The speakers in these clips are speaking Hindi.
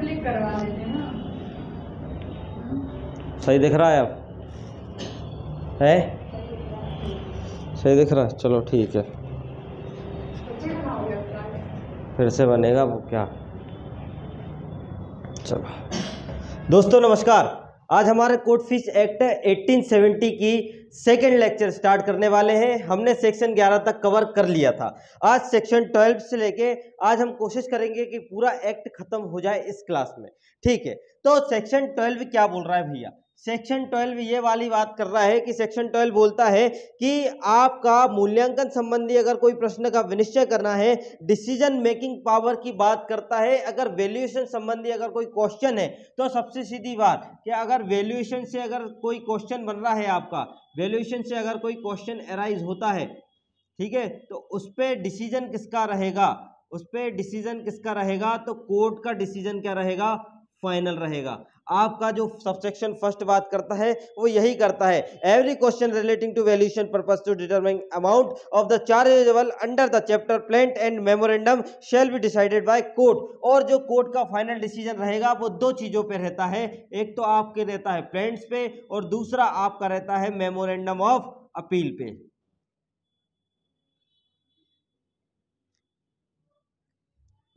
क्लिक करवा देते हैं सही दिख रहा है आप है सही दिख रहा है चलो ठीक है फिर से बनेगा वो क्या चलो दोस्तों नमस्कार आज हमारे कोर्ट फीस एक्ट 1870 की सेकेंड लेक्चर स्टार्ट करने वाले हैं हमने सेक्शन 11 तक कवर कर लिया था आज सेक्शन 12 से लेके आज हम कोशिश करेंगे कि पूरा एक्ट खत्म हो जाए इस क्लास में ठीक है तो सेक्शन 12 क्या बोल रहा है भैया सेक्शन ट्वेल्व ये वाली बात कर रहा है कि सेक्शन ट्वेल्व बोलता है कि आपका मूल्यांकन संबंधी अगर कोई प्रश्न का विनिश्चय करना है डिसीजन मेकिंग पावर की बात करता है अगर वैल्यूएशन संबंधी अगर कोई क्वेश्चन है तो सबसे सीधी बात कि अगर वैल्यूएशन से अगर कोई क्वेश्चन बन रहा है आपका वैल्यूएशन से अगर कोई क्वेश्चन एराइज होता है ठीक है तो उस पर डिसीजन किसका रहेगा उस पर डिसीजन किसका रहेगा तो कोर्ट का डिसीजन क्या रहेगा फाइनल रहेगा आपका जो सबसेक्शन फर्स्ट बात करता है वो यही करता है every question relating to valuation purpose to determine amount of the chargeable under the chapter plaint and memorandum shall be decided by court और जो कोर्ट का फाइनल डिसीजन रहेगा वो दो चीज़ों पे रहता है एक तो आपके रहता है प्लेंट्स पे और दूसरा आपका रहता है मेमोरेंडम ऑफ अपील पे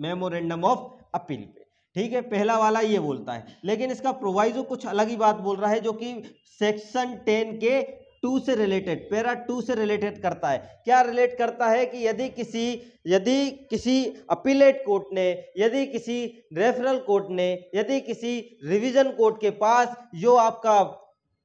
मेमोरेंडम ऑफ अपील पे ठीक है पहला वाला ये बोलता है लेकिन इसका प्रोवाइजो कुछ अलग ही बात बोल रहा है जो कि सेक्शन टेन के टू से रिलेटेड पैरा टू से रिलेटेड करता है क्या रिलेट करता है कि यदि किसी यदि किसी अपीलेट कोर्ट ने यदि किसी रेफरल कोर्ट ने यदि किसी रिवीजन कोर्ट के पास जो आपका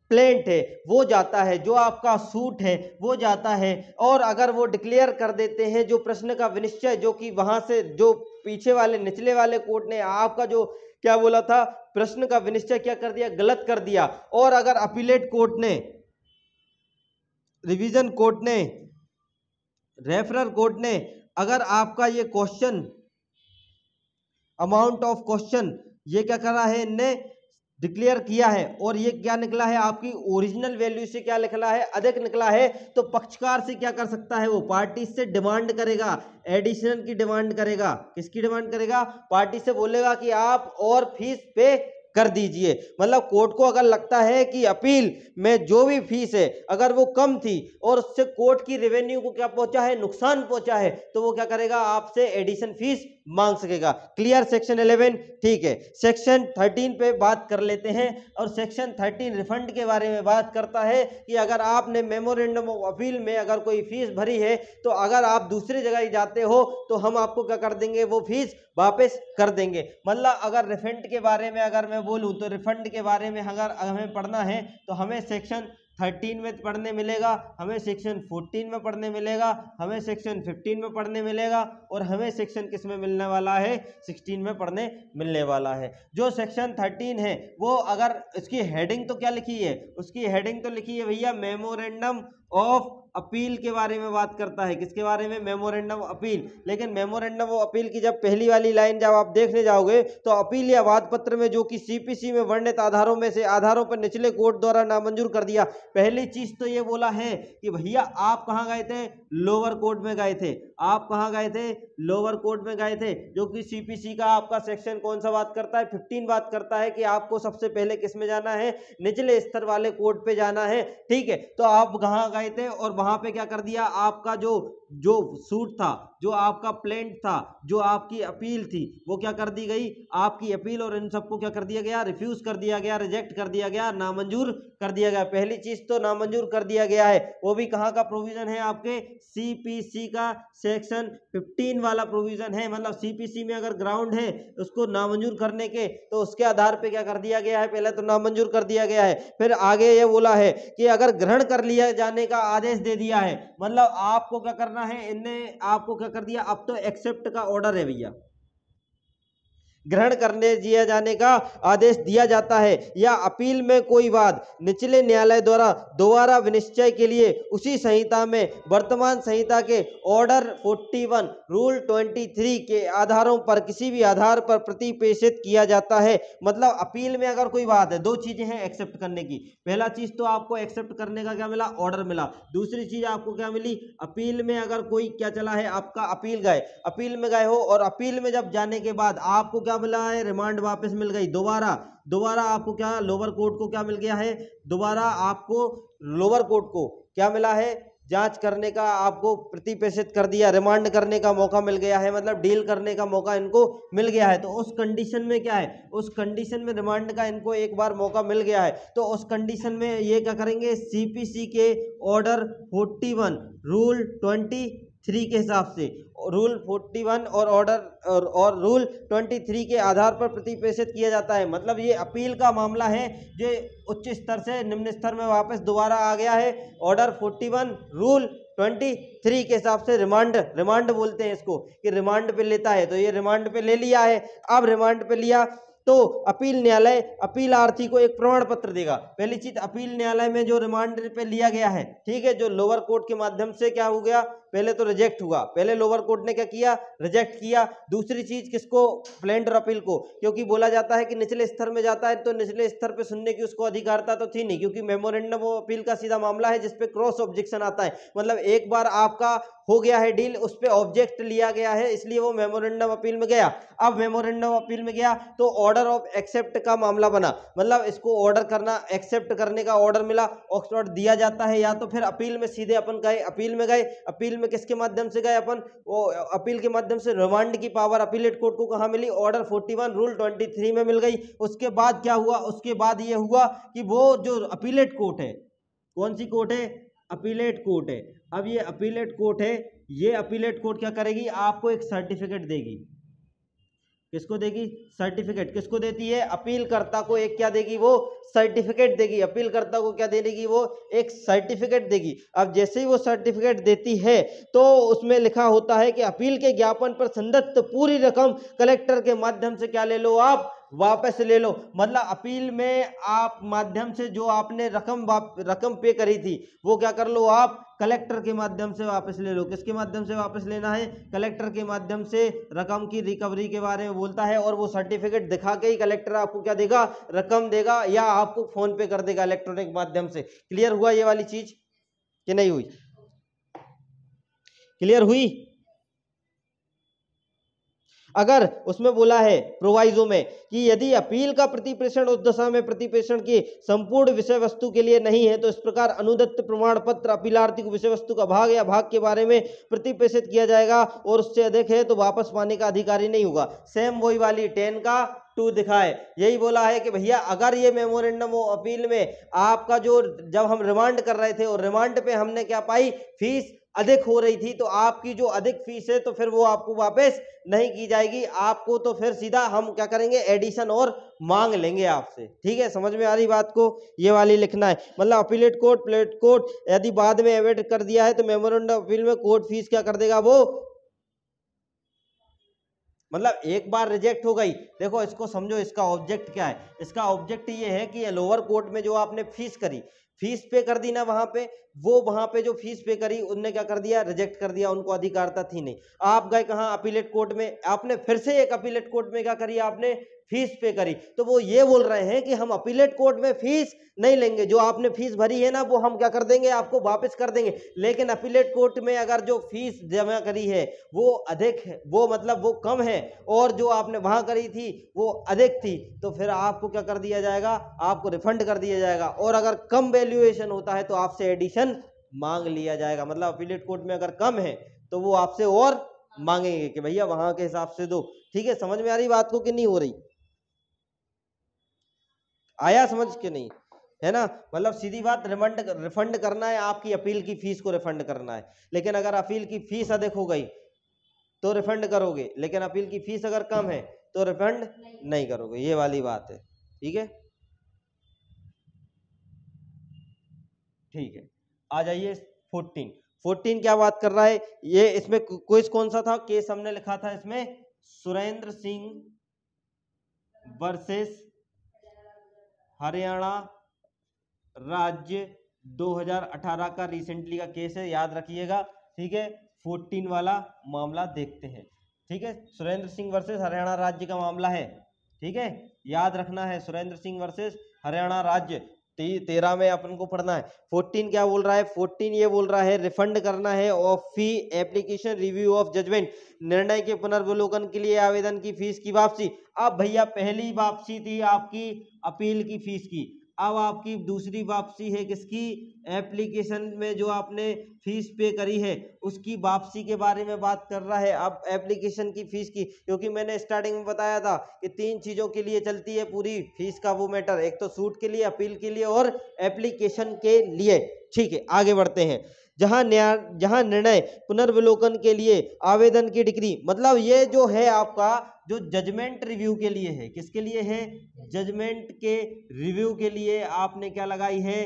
प्लेंट है वो जाता है जो आपका सूट है वो जाता है और अगर वो डिक्लेयर कर देते हैं जो प्रश्न का विनिश्चय जो कि वहाँ से जो पीछे वाले निचले वाले कोर्ट ने आपका जो क्या बोला था प्रश्न का विनिश्चय क्या कर दिया गलत कर दिया और अगर अपीलेट कोर्ट ने रिवीजन कोर्ट ने रेफरल कोर्ट ने अगर आपका ये क्वेश्चन अमाउंट ऑफ क्वेश्चन ये क्या करा है इनने डिक्लेयर किया है और ये क्या निकला है आपकी ओरिजिनल वैल्यू से क्या निकला है अधिक निकला है तो पक्षकार से क्या कर सकता है वो पार्टी से डिमांड करेगा एडिशनल की डिमांड करेगा किसकी डिमांड करेगा पार्टी से बोलेगा कि आप और फीस पे कर दीजिए मतलब कोर्ट को अगर लगता है कि अपील में जो भी फीस है अगर वो कम थी और उससे कोर्ट की रेवेन्यू को क्या पहुंचा है नुकसान पहुंचा है तो वो क्या करेगा आपसे एडिशन फीस मांग सकेगा क्लियर सेक्शन 11 ठीक है सेक्शन 13 पे बात कर लेते हैं और सेक्शन 13 रिफंड के बारे में बात करता है कि अगर आपने मेमोरेंडम ऑफ अपील में अगर कोई फीस भरी है तो अगर आप दूसरी जगह जाते हो तो हम आपको क्या कर देंगे वो फीस वापस कर देंगे मतलब अगर रिफंड के बारे में अगर मैं बोलूँ तो रिफंड के बारे में अगर हमें पढ़ना है तो हमें सेक्शन थर्टीन में पढ़ने मिलेगा हमें सेक्शन फोर्टीन में पढ़ने मिलेगा हमें सेक्शन फिफ्टीन में पढ़ने मिलेगा और हमें सेक्शन किस में मिलने वाला है सिक्सटीन में पढ़ने मिलने वाला है जो सेक्शन थर्टीन है वो अगर इसकी हेडिंग तो क्या लिखी है उसकी हेडिंग तो लिखी है भैया मेमोरेंडम ऑफ अपील के बारे में बात करता है किसके बारे में मेमोरेंडम अपील लेकिन मेमोरेंडम अपील की जब पहली वाली लाइन जब आप देखने जाओगे तो अपील या वाद पत्र में जो कि सीपीसी में वर्णित आधारों में से आधारों पर निचले कोर्ट द्वारा नामंजूर कर दिया पहली चीज तो ये बोला है कि भैया आप कहाँ गए थे लोअर कोर्ट में गए थे आप कहाँ गए थे लोअर कोर्ट में गए थे जो कि सीपीसी का आपका सेक्शन कौन सा बात करता है फिफ्टीन बात करता है कि आपको सबसे पहले किस में जाना है निचले स्तर वाले कोर्ट पे जाना है ठीक है तो आप कहाँ गए थे और वहां वहां पे क्या कर दिया आपका जो जो सूट था जो आपका प्लेंट था जो आपकी अपील थी वो क्या कर दी गई आपकी अपील और इन सबको क्या कर दिया गया रिफ्यूज़ कर दिया गया रिजेक्ट कर दिया गया नामंजूर कर दिया गया पहली चीज़ तो नामंजूर कर दिया गया है वो भी कहाँ का प्रोविज़न है आपके सीपीसी का सेक्शन 15 वाला प्रोविज़न है मतलब सीपीसी में अगर ग्राउंड है उसको नामंजूर करने के तो उसके आधार पर क्या कर दिया गया है पहले तो नामंजूर कर दिया गया है फिर आगे ये बोला है कि अगर ग्रहण कर लिया जाने का आदेश दे दिया है मतलब आपको क्या करना है इनने आपको क्या कर दिया अब तो एक्सेप्ट का ऑर्डर है भैया ग्रहण करने दिया जाने का आदेश दिया जाता है या अपील में कोई वाद निचले न्यायालय द्वारा दोबारा विनिश्चय के लिए उसी संहिता में वर्तमान संहिता के ऑर्डर 41 रूल 23 के आधारों पर किसी भी आधार पर प्रतिपेषित किया जाता है मतलब अपील में अगर कोई बात है दो चीज़ें हैं एक्सेप्ट करने की पहला चीज़ तो आपको एक्सेप्ट करने का क्या मिला ऑर्डर मिला दूसरी चीज़ आपको क्या मिली अपील में अगर कोई क्या चला है आपका अपील गए अपील में गए हो और अपील में जब जाने के बाद आपको क्या क्या मिला है रिमांड वापस मिल गई दोबारा दोबारा आपको क्या लोअर कोर्ट को क्या मिल गया है दोबारा आपको लोअर कोर्ट को क्या मिला है जांच करने का आपको प्रतिपेषित कर दिया रिमांड करने का मौका मिल गया है मतलब डील करने का मौका इनको मिल गया है तो उस कंडीशन में क्या है उस कंडीशन में रिमांड का इनको एक बार मौका मिल गया है तो उस कंडीशन में ये क्या करेंगे सीपीसी के ऑर्डर 41 रूल थ्री के हिसाब से रूल फोर्टी वन और ऑर्डर और, और रूल ट्वेंटी थ्री के आधार पर प्रतिप्रेषित किया जाता है मतलब ये अपील का मामला है जो उच्च स्तर से निम्न स्तर में वापस दोबारा आ गया है order forty one rule twenty three के हिसाब से रिमांड रिमांड बोलते हैं इसको कि रिमांड पे लेता है तो ये रिमांड पे ले लिया है अब रिमांड पे लिया तो अपील न्यायालय अपील आर्थी को एक प्रमाण पत्र देगा पहली चीज अपील न्यायालय में जो रिमांड पे लिया गया है ठीक है जो लोअर कोर्ट के माध्यम से क्या हो गया पहले तो रिजेक्ट हुआ पहले लोअर कोर्ट ने क्या किया रिजेक्ट किया दूसरी चीज किसको प्लेंडर अपील को क्योंकि बोला जाता है कि निचले स्तर में जाता है तो निचले स्तर पे सुनने की उसको अधिकारता तो थी नहीं क्योंकि मेमोरेंडम अपील का सीधा मामला है जिसपे क्रॉस ऑब्जेक्शन आता है मतलब एक बार आपका हो गया है डील उस पर ऑब्जेक्ट लिया गया है इसलिए वो मेमोरेंडम अपील में गया अब मेमोरेंडम अपील में गया तो ऑर्डर ऑफ एक्सेप्ट का मामला बना मतलब इसको ऑर्डर करना एक्सेप्ट करने का ऑर्डर मिला ऑक्सफर्ड दिया जाता है या तो फिर अपील में सीधे अपन गए अपील में गए अपील में किसके माध्यम से गए अपन वो अपील के माध्यम से रिमांड की पावर अपीलेट कोर्ट को कहाँ मिली ऑर्डर फोर्टी रूल ट्वेंटी में मिल गई उसके बाद क्या हुआ उसके बाद ये हुआ कि वो जो अपीलेट कोर्ट है कौन सी कोर्ट है अपीलेट कोर्ट है अब ये अपीलेट कोर्ट है ये अपीलेट कोर्ट क्या करेगी आपको एक सर्टिफिकेट देगी किसको देगी सर्टिफिकेट किसको देती है अपीलकर्ता को एक क्या देगी वो सर्टिफिकेट देगी अपीलकर्ता को क्या देगी वो एक सर्टिफिकेट देगी अब जैसे ही वो सर्टिफिकेट देती है तो उसमें लिखा होता है कि अपील के ज्ञापन पर संदत्त पूरी रकम कलेक्टर के माध्यम से क्या ले लो आप वापस ले लो मतलब अपील में आप माध्यम से जो आपने रकम रकम पे करी थी वो क्या कर लो आप कलेक्टर के माध्यम से वापस ले लो किसके माध्यम से वापस लेना है कलेक्टर के माध्यम से रकम की रिकवरी के बारे में बोलता है और वो सर्टिफिकेट दिखा के ही कलेक्टर आपको क्या देगा रकम देगा या आपको फोन पे कर देगा इलेक्ट्रॉनिक माध्यम से क्लियर हुआ ये वाली चीज कि नहीं हुई क्लियर हुई अगर उसमें बोला है प्रोवाइजो में कि यदि अपील का प्रतिप्रेषण उस दशा में प्रतिप्रेषण की संपूर्ण विषय वस्तु के लिए नहीं है तो इस प्रकार अनुदत्त प्रमाण पत्र अपीलार्थी को विषय वस्तु का भाग या भाग के बारे में प्रतिप्रेषित किया जाएगा और उससे अधिक है तो वापस पाने का अधिकारी नहीं होगा सेम वही वाली टेन का टू दिखाए यही बोला है कि भैया अगर ये मेमोरेंडम वो अपील में आपका जो जब हम रिमांड कर रहे थे और रिमांड पे हमने क्या पाई फीस अधिक हो रही थी तो आपकी जो अधिक फीस है तो फिर वो आपको वापस नहीं की जाएगी आपको तो फिर सीधा हम क्या करेंगे एडिशन और मांग लेंगे आपसे ठीक है समझ में आ रही बात को ये वाली लिखना है मतलब अपीलेट कोर्ट प्लेट कोर्ट यदि बाद में एवेट कर दिया है तो मेमोरेंडम अपील में कोर्ट फीस क्या कर देगा वो मतलब एक बार रिजेक्ट हो गई देखो इसको समझो इसका ऑब्जेक्ट क्या है इसका ऑब्जेक्ट ये है कि लोअर कोर्ट में जो आपने फीस करी फीस पे कर दी ना वहां पे वो वहां पे जो फीस पे करी उनने क्या कर दिया रिजेक्ट कर दिया उनको अधिकारता थी नहीं आप गए कहा अपीलेट कोर्ट में आपने फिर से एक अपीलेट कोर्ट में क्या करी आपने फीस पे करी तो वो ये बोल रहे हैं कि हम अपीलेट कोर्ट में फीस नहीं लेंगे जो आपने फीस भरी है ना वो हम क्या कर देंगे आपको वापस कर देंगे लेकिन अपीलेट कोर्ट में अगर जो फीस जमा करी है वो अधिक है वो मतलब वो कम है और जो आपने वहाँ करी थी वो अधिक थी तो फिर आपको क्या कर दिया जाएगा आपको रिफंड कर दिया जाएगा और अगर कम वैल्यूएशन होता है तो आपसे एडिशन मांग लिया जाएगा मतलब अपीलेट कोर्ट में अगर कम है तो वो आपसे और मांगेंगे कि भैया वहाँ के हिसाब से दो ठीक है समझ में आ रही बात को कि नहीं हो रही आया समझ के नहीं है ना मतलब सीधी बात रिफंड रिफंड करना है आपकी अपील की फीस को रिफंड करना है लेकिन अगर अपील की फीस अधिक हो गई तो रिफंड करोगे लेकिन अपील की फीस अगर कम है तो रिफंड नहीं, नहीं करोगे ये वाली बात है ठीक है ठीक है आ जाइए फोर्टीन फोर्टीन क्या बात कर रहा है ये इसमें क्वेश्चन कौन सा था केस हमने लिखा था इसमें सुरेंद्र सिंह वर्सेस हरियाणा राज्य 2018 का रिसेंटली का केस है याद रखिएगा ठीक है 14 वाला मामला देखते हैं ठीक है सुरेंद्र सिंह वर्सेस हरियाणा राज्य का मामला है ठीक है याद रखना है सुरेंद्र सिंह वर्सेस हरियाणा राज्य तेरह में अपन को पढ़ना है फोर्टीन क्या बोल रहा है फोर्टीन ये बोल रहा है रिफंड करना है of fee application review of judgment निर्णय के पुनर्वलोकन के लिए आवेदन की फीस की वापसी अब भैया पहली वापसी थी आपकी अपील की फीस की अब आपकी दूसरी वापसी है किसकी एप्लीकेशन में जो आपने फीस पे करी है उसकी वापसी के बारे में बात कर रहा है अब एप्लीकेशन की फ़ीस की क्योंकि मैंने स्टार्टिंग में बताया था कि तीन चीज़ों के लिए चलती है पूरी फीस का वो मैटर एक तो सूट के लिए अपील के लिए और एप्लीकेशन के लिए ठीक है आगे बढ़ते हैं जहां न्याय जहां निर्णय पुनर्विलोकन के लिए आवेदन की डिग्री मतलब ये जो है आपका जो जजमेंट रिव्यू के लिए है किसके लिए है जजमेंट के रिव्यू के लिए आपने क्या लगाई है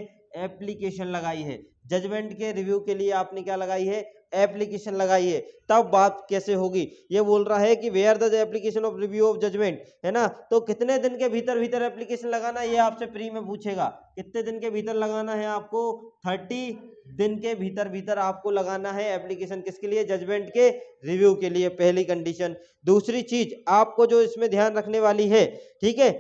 एप्लीकेशन लगाई है जजमेंट के रिव्यू के लिए आपने क्या लगाई है एप्लीकेशन लगाइए तब बात कैसे होगी ये बोल रहा है कि where the application of review of judgment है ना तो कितने दिन के भीतर भीतर एप्लीकेशन लगाना ये आपसे प्री में पूछेगा कितने दिन के भीतर लगाना है आपको थर्टी दिन के भीतर भीतर आपको लगाना है एप्लीकेशन किसके लिए जजमेंट के रिव्यू के लिए पहली कंडीशन दूसरी चीज आपको जो इसमें ध्यान रखने वाली है ठीक है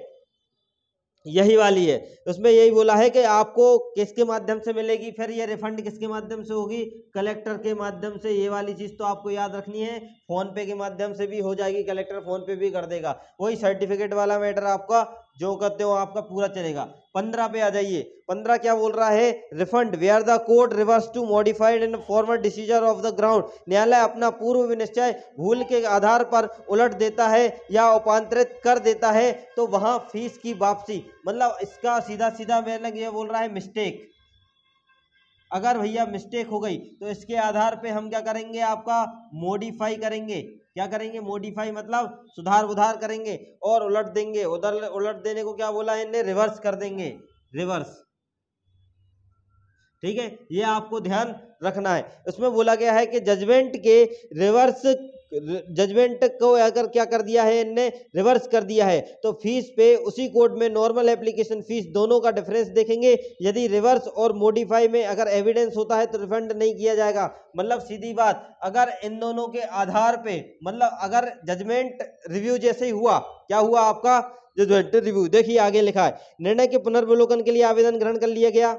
यही वाली है उसमें यही बोला है कि आपको किसके माध्यम से मिलेगी फिर ये रिफंड किसके माध्यम से होगी कलेक्टर के माध्यम से ये वाली चीज़ तो आपको याद रखनी है फ़ोन पे के माध्यम से भी हो जाएगी कलेक्टर फ़ोन पे भी कर देगा वही सर्टिफिकेट वाला मैटर आपका जो करते हो आपका पूरा चलेगा पंद्रह पे आ जाइए पंद्रह क्या बोल रहा है refund where the court reverse to modified and former decision of the ground न्यायालय अपना पूर्व विनिश्चय भूल के आधार पर उलट देता है या उपांतरित कर देता है तो वहां फीस की वापसी मतलब इसका सीधा सीधा मैं ये बोल रहा है मिस्टेक अगर भैया मिस्टेक हो गई तो इसके आधार पे हम क्या करेंगे आपका मॉडिफाई करेंगे क्या करेंगे मोडिफाई मतलब सुधार उधार करेंगे और उलट देंगे उधर उलट देने को क्या बोला इनने रिवर्स कर देंगे रिवर्स ठीक है ये आपको ध्यान रखना है उसमें बोला गया है कि जजमेंट के रिवर्स जजमेंट को अगर क्या कर दिया है इनने रिवर्स कर दिया है तो फीस पे उसी कोर्ट में नॉर्मल एप्लीकेशन फीस दोनों का डिफरेंस देखेंगे यदि रिवर्स और मोडिफाई में अगर एविडेंस होता है तो रिफंड नहीं किया जाएगा मतलब सीधी बात अगर इन दोनों के आधार पे मतलब अगर जजमेंट रिव्यू जैसे ही हुआ क्या हुआ आपका जजमेंट रिव्यू देखिए आगे लिखा है निर्णय के पुनर्वलोकन के लिए आवेदन ग्रहण कर लिया गया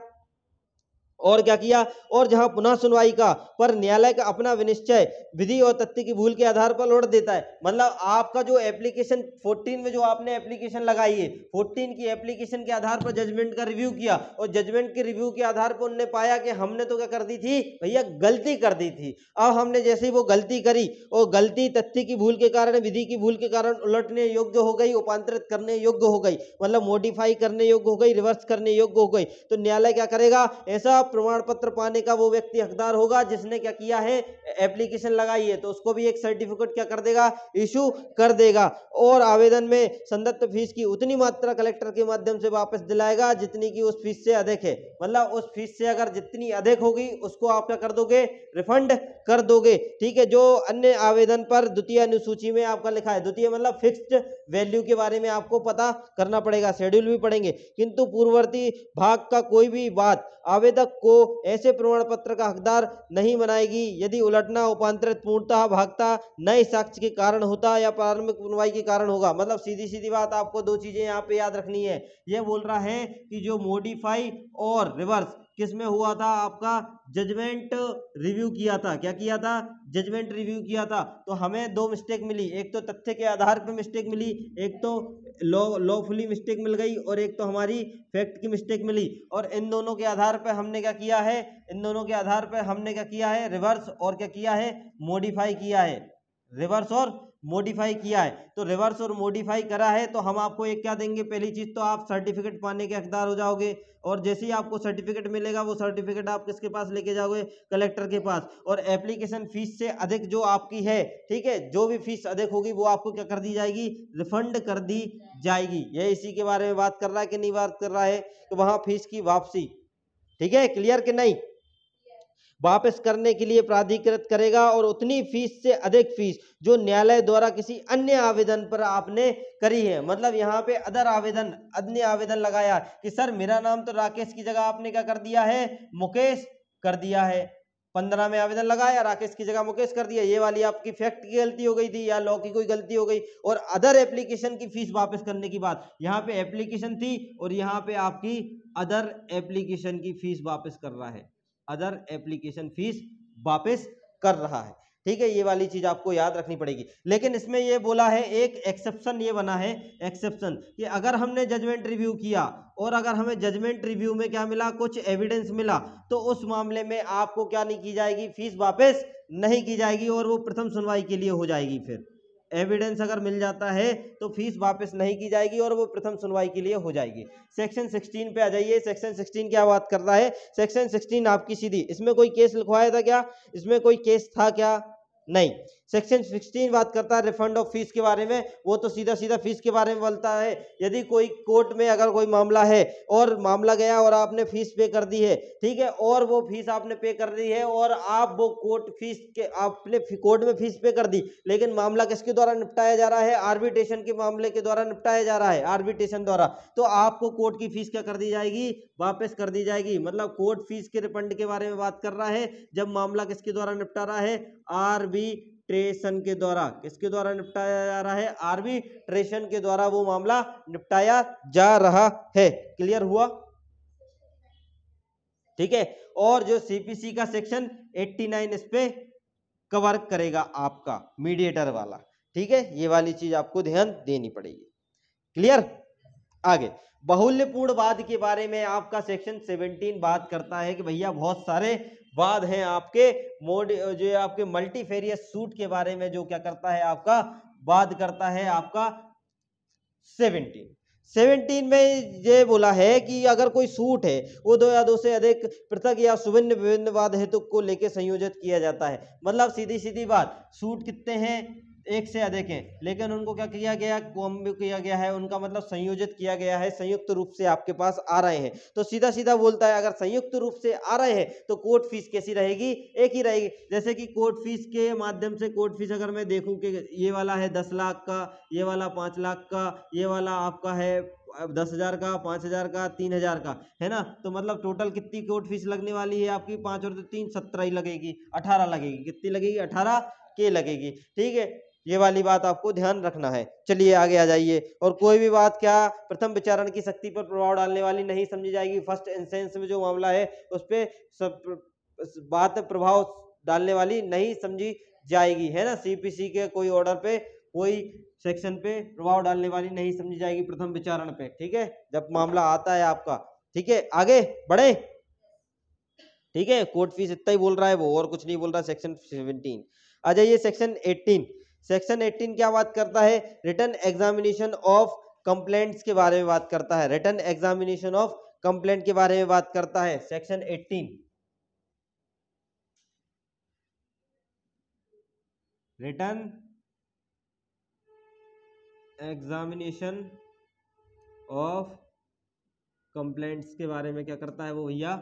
और क्या किया और जहां पुनः सुनवाई का पर न्यायालय का अपना विनिश्चय विधि और तथ्य की भूल के आधार पर लौट देता है मतलब आपका जो एप्लीकेशन 14 में जो आपने एप्लीकेशन लगाई है 14 की एप्लीकेशन के आधार पर जजमेंट का रिव्यू किया और जजमेंट के रिव्यू के आधार पर उनने पाया कि हमने तो क्या कर दी थी भैया गलती कर दी थी अब हमने जैसे ही वो गलती करी और गलती तथ्य की भूल के कारण विधि की भूल के कारण उलटने योग्य हो गई उपांतरित करने योग्य हो गई मतलब मॉडिफाई करने योग्य हो गई रिवर्स करने योग्य हो गई तो न्यायालय क्या करेगा ऐसा प्रमाण पत्र पाने का वो व्यक्ति हकदार होगा जिसने क्या किया है एप्लीकेशन लगाई है तो उसको भी एक सर्टिफिकेट क्या कर देगा इशू कर देगा और आवेदन में संदत्त फीस की उतनी मात्रा कलेक्टर के माध्यम से वापस दिलाएगा जितनी की उस फीस से अधिक है मतलब उस फीस से अगर जितनी अधिक होगी उसको आप क्या कर दोगे रिफंड कर दोगे ठीक है जो अन्य आवेदन पर द्वितीय अनुसूची में आपका लिखा है द्वितीय मतलब फिक्स्ड वैल्यू के बारे में आपको पता करना पड़ेगा शेड्यूल भी पड़ेंगे किंतु पूर्ववर्ती भाग का कोई भी बात आवेदक को ऐसे प्रमाण पत्र का हकदार नहीं बनाएगी यदि उलटना उपांतरित पूर्णतः भागता नए साक्ष्य के कारण होता या प्रारंभिक सुनवाई के कारण होगा मतलब सीधी सीधी बात आपको दो चीज़ें यहाँ पे याद रखनी है यह बोल रहा है कि जो मोडिफाई और रिवर्स किस में हुआ था आपका जजमेंट रिव्यू किया था क्या किया था जजमेंट रिव्यू किया था तो हमें दो मिस्टेक मिली एक तो तथ्य के आधार पर मिस्टेक मिली एक तो लॉ लॉफुली मिस्टेक मिल गई और एक तो हमारी फैक्ट की मिस्टेक मिली और इन दोनों के आधार पर हमने क्या किया है इन दोनों के आधार पर हमने क्या किया है रिवर्स और क्या किया है मॉडिफाई किया है रिवर्स और मॉडिफाई किया है तो रिवर्स और मॉडिफाई करा है तो हम आपको एक क्या देंगे पहली चीज़ तो आप सर्टिफिकेट पाने के हकदार हो जाओगे और जैसे ही आपको सर्टिफिकेट मिलेगा वो सर्टिफिकेट आप किसके पास लेके जाओगे कलेक्टर के पास और एप्लीकेशन फीस से अधिक जो आपकी है ठीक है जो भी फीस अधिक होगी वो आपको क्या कर दी जाएगी रिफंड कर दी जाएगी यह इसी के बारे में बात कर रहा है कि नहीं बात कर रहा है कि वहाँ फीस की वापसी ठीक है क्लियर कि नहीं वापस करने के लिए प्राधिकृत करेगा और उतनी फीस से अधिक फीस जो न्यायालय द्वारा किसी अन्य आवेदन पर आपने करी है मतलब यहाँ पे अदर आवेदन अन्य आवेदन लगाया कि सर मेरा नाम तो राकेश की जगह आपने क्या कर दिया है मुकेश कर दिया है पंद्रह में आवेदन लगाया राकेश की जगह मुकेश कर दिया ये वाली आपकी फैक्ट की गलती हो गई थी या लॉ की कोई गलती हो गई और अदर एप्लीकेशन की फीस वापस करने की बात यहाँ पे एप्लीकेशन थी और यहाँ पे आपकी अदर एप्लीकेशन की फीस वापस कर रहा है अदर एप्लीकेशन फीस वापस कर रहा है ठीक है ये वाली चीज़ आपको याद रखनी पड़ेगी लेकिन इसमें ये बोला है एक एक्सेप्शन ये बना है एक्सेप्शन कि अगर हमने जजमेंट रिव्यू किया और अगर हमें जजमेंट रिव्यू में क्या मिला कुछ एविडेंस मिला तो उस मामले में आपको क्या नहीं की जाएगी फीस वापस नहीं की जाएगी और वो प्रथम सुनवाई के लिए हो जाएगी फिर एविडेंस अगर मिल जाता है तो फीस वापस नहीं की जाएगी और वो प्रथम सुनवाई के लिए हो जाएगी सेक्शन 16 पे आ जाइए सेक्शन 16 क्या बात कर रहा है सेक्शन 16 आपकी सीधी इसमें कोई केस लिखवाया था क्या इसमें कोई केस था क्या नहीं सेक्शन 16 बात करता है रिफंड ऑफ फीस के बारे में वो तो सीधा सीधा फीस के बारे में बोलता है यदि कोई कोर्ट में अगर कोई मामला है और मामला गया और आपने फीस पे कर दी है ठीक है और वो फीस आपने पे कर दी है और आप वो कोर्ट फीस के आपने कोर्ट में फीस पे कर दी लेकिन मामला किसके द्वारा निपटाया जा रहा है आर्बिटेशन के मामले के द्वारा निपटाया जा रहा है आर्बिटेशन द्वारा तो आपको कोर्ट की फीस क्या कर दी जाएगी वापस कर दी जाएगी मतलब कोर्ट फीस के रिफंड के बारे में बात कर रहा है जब मामला किसके द्वारा निपटा रहा है आरबी आर्बिट्रेशन के द्वारा किसके द्वारा निपटाया जा रहा है आर्बिट्रेशन के द्वारा वो मामला निपटाया जा रहा है क्लियर हुआ ठीक है और जो सीपीसी का सेक्शन 89 नाइन इस पे कवर करेगा आपका मीडिएटर वाला ठीक है ये वाली चीज आपको ध्यान देनी पड़ेगी क्लियर आगे बहुल्यपूर्ण वाद के बारे में आपका सेक्शन 17 बात करता है कि भैया बहुत सारे बाद हैं आपके मोड जो आपके मल्टीफेरियस सूट के बारे में जो क्या करता है आपका बाद करता है आपका सेवनटीन सेवनटीन में ये बोला है कि अगर कोई सूट है वो दो या दो से अधिक पृथक या सुविन्न वाद हेतु को लेकर संयोजित किया जाता है मतलब सीधी सीधी बात सूट कितने हैं एक से अधिक हैं लेकिन उनको क्या किया गया कॉम्बो किया गया है उनका मतलब संयोजित किया गया है संयुक्त रूप से आपके पास आ रहे हैं तो सीधा सीधा बोलता है अगर संयुक्त रूप से आ रहे हैं तो कोर्ट फीस कैसी रहेगी एक ही रहेगी जैसे कि कोर्ट फीस के माध्यम से कोर्ट फीस अगर मैं देखूँ कि ये वाला है दस लाख का ये वाला पाँच लाख का ये वाला आपका है दस हज़ार का पाँच हज़ार का तीन हज़ार का है ना तो मतलब टोटल कितनी कोर्ट फीस लगने वाली है आपकी पाँच और तो तीन सत्रह ही लगेगी अठारह लगेगी कितनी लगेगी अठारह के लगेगी ठीक है ये वाली बात आपको ध्यान रखना है चलिए आगे आ जाइए और कोई भी बात क्या प्रथम विचारण की शक्ति पर प्रभाव डालने वाली नहीं समझी जाएगी फर्स्ट इंसेंस में जो मामला है उस पर सब बात प्रभाव डालने वाली नहीं समझी जाएगी है ना सीपीसी के कोई ऑर्डर पे कोई सेक्शन पे प्रभाव डालने वाली नहीं समझी जाएगी प्रथम विचारण पे ठीक है जब मामला आता है आपका ठीक है आगे बढ़े ठीक है कोर्ट फीस इतना ही बोल रहा है वो और कुछ नहीं बोल रहा सेक्शन सेवनटीन आ जाइए सेक्शन एट्टीन सेक्शन 18 क्या बात करता है रिटर्न एग्जामिनेशन ऑफ कंप्लेंट्स के बारे में बात करता है रिटर्न एग्जामिनेशन ऑफ कंप्लेंट के बारे में बात करता है section 18 return examination of complaints के बारे में क्या करता है वो भैया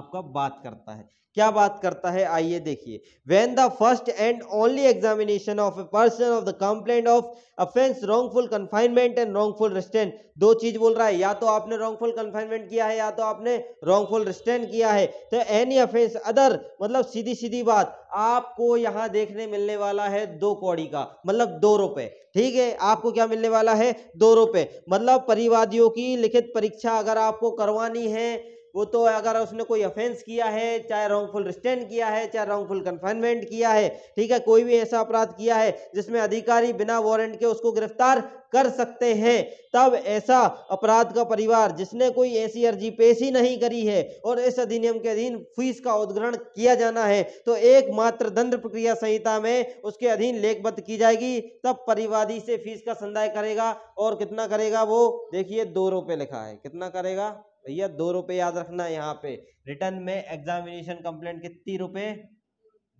आपका बात करता है क्या बात करता है आइए देखिए when the first and only examination of a person of the complaint of offence wrongful confinement and wrongful restraint दो चीज बोल रहा है या तो आपने रॉन्गफुल कन्फाइनमेंट किया है या तो आपने रॉन्गफुल रिस्टेंट किया है तो एनी अफेंस अदर मतलब सीधी सीधी बात आपको यहां देखने मिलने वाला है दो कौड़ी का मतलब दो रुपए ठीक है आपको क्या मिलने वाला है दो रुपए मतलब परिवादियों की लिखित परीक्षा अगर आपको करवानी है वो तो अगर उसने कोई अफेंस किया है चाहे रॉन्गफुल रिस्टेंड किया है चाहे रॉन्गफुल कन्फाइनमेंट किया है ठीक है कोई भी ऐसा अपराध किया है जिसमें अधिकारी बिना वारंट के उसको गिरफ्तार कर सकते हैं तब ऐसा अपराध का परिवार जिसने कोई ऐसी अर्जी पेश ही नहीं करी है और इस अधिनियम के अधीन फीस का उद्ग्रहण किया जाना है तो एकमात्र दंड प्रक्रिया संहिता में उसके अधीन लेखबद्ध की जाएगी तब परिवादी से फीस का संदाय करेगा और कितना करेगा वो देखिए दो रुपये लिखा है कितना करेगा भैया दो रुपए याद रखना यहाँ पे रिटर्न में एग्जामिनेशन कंप्लेंट कितनी रुपए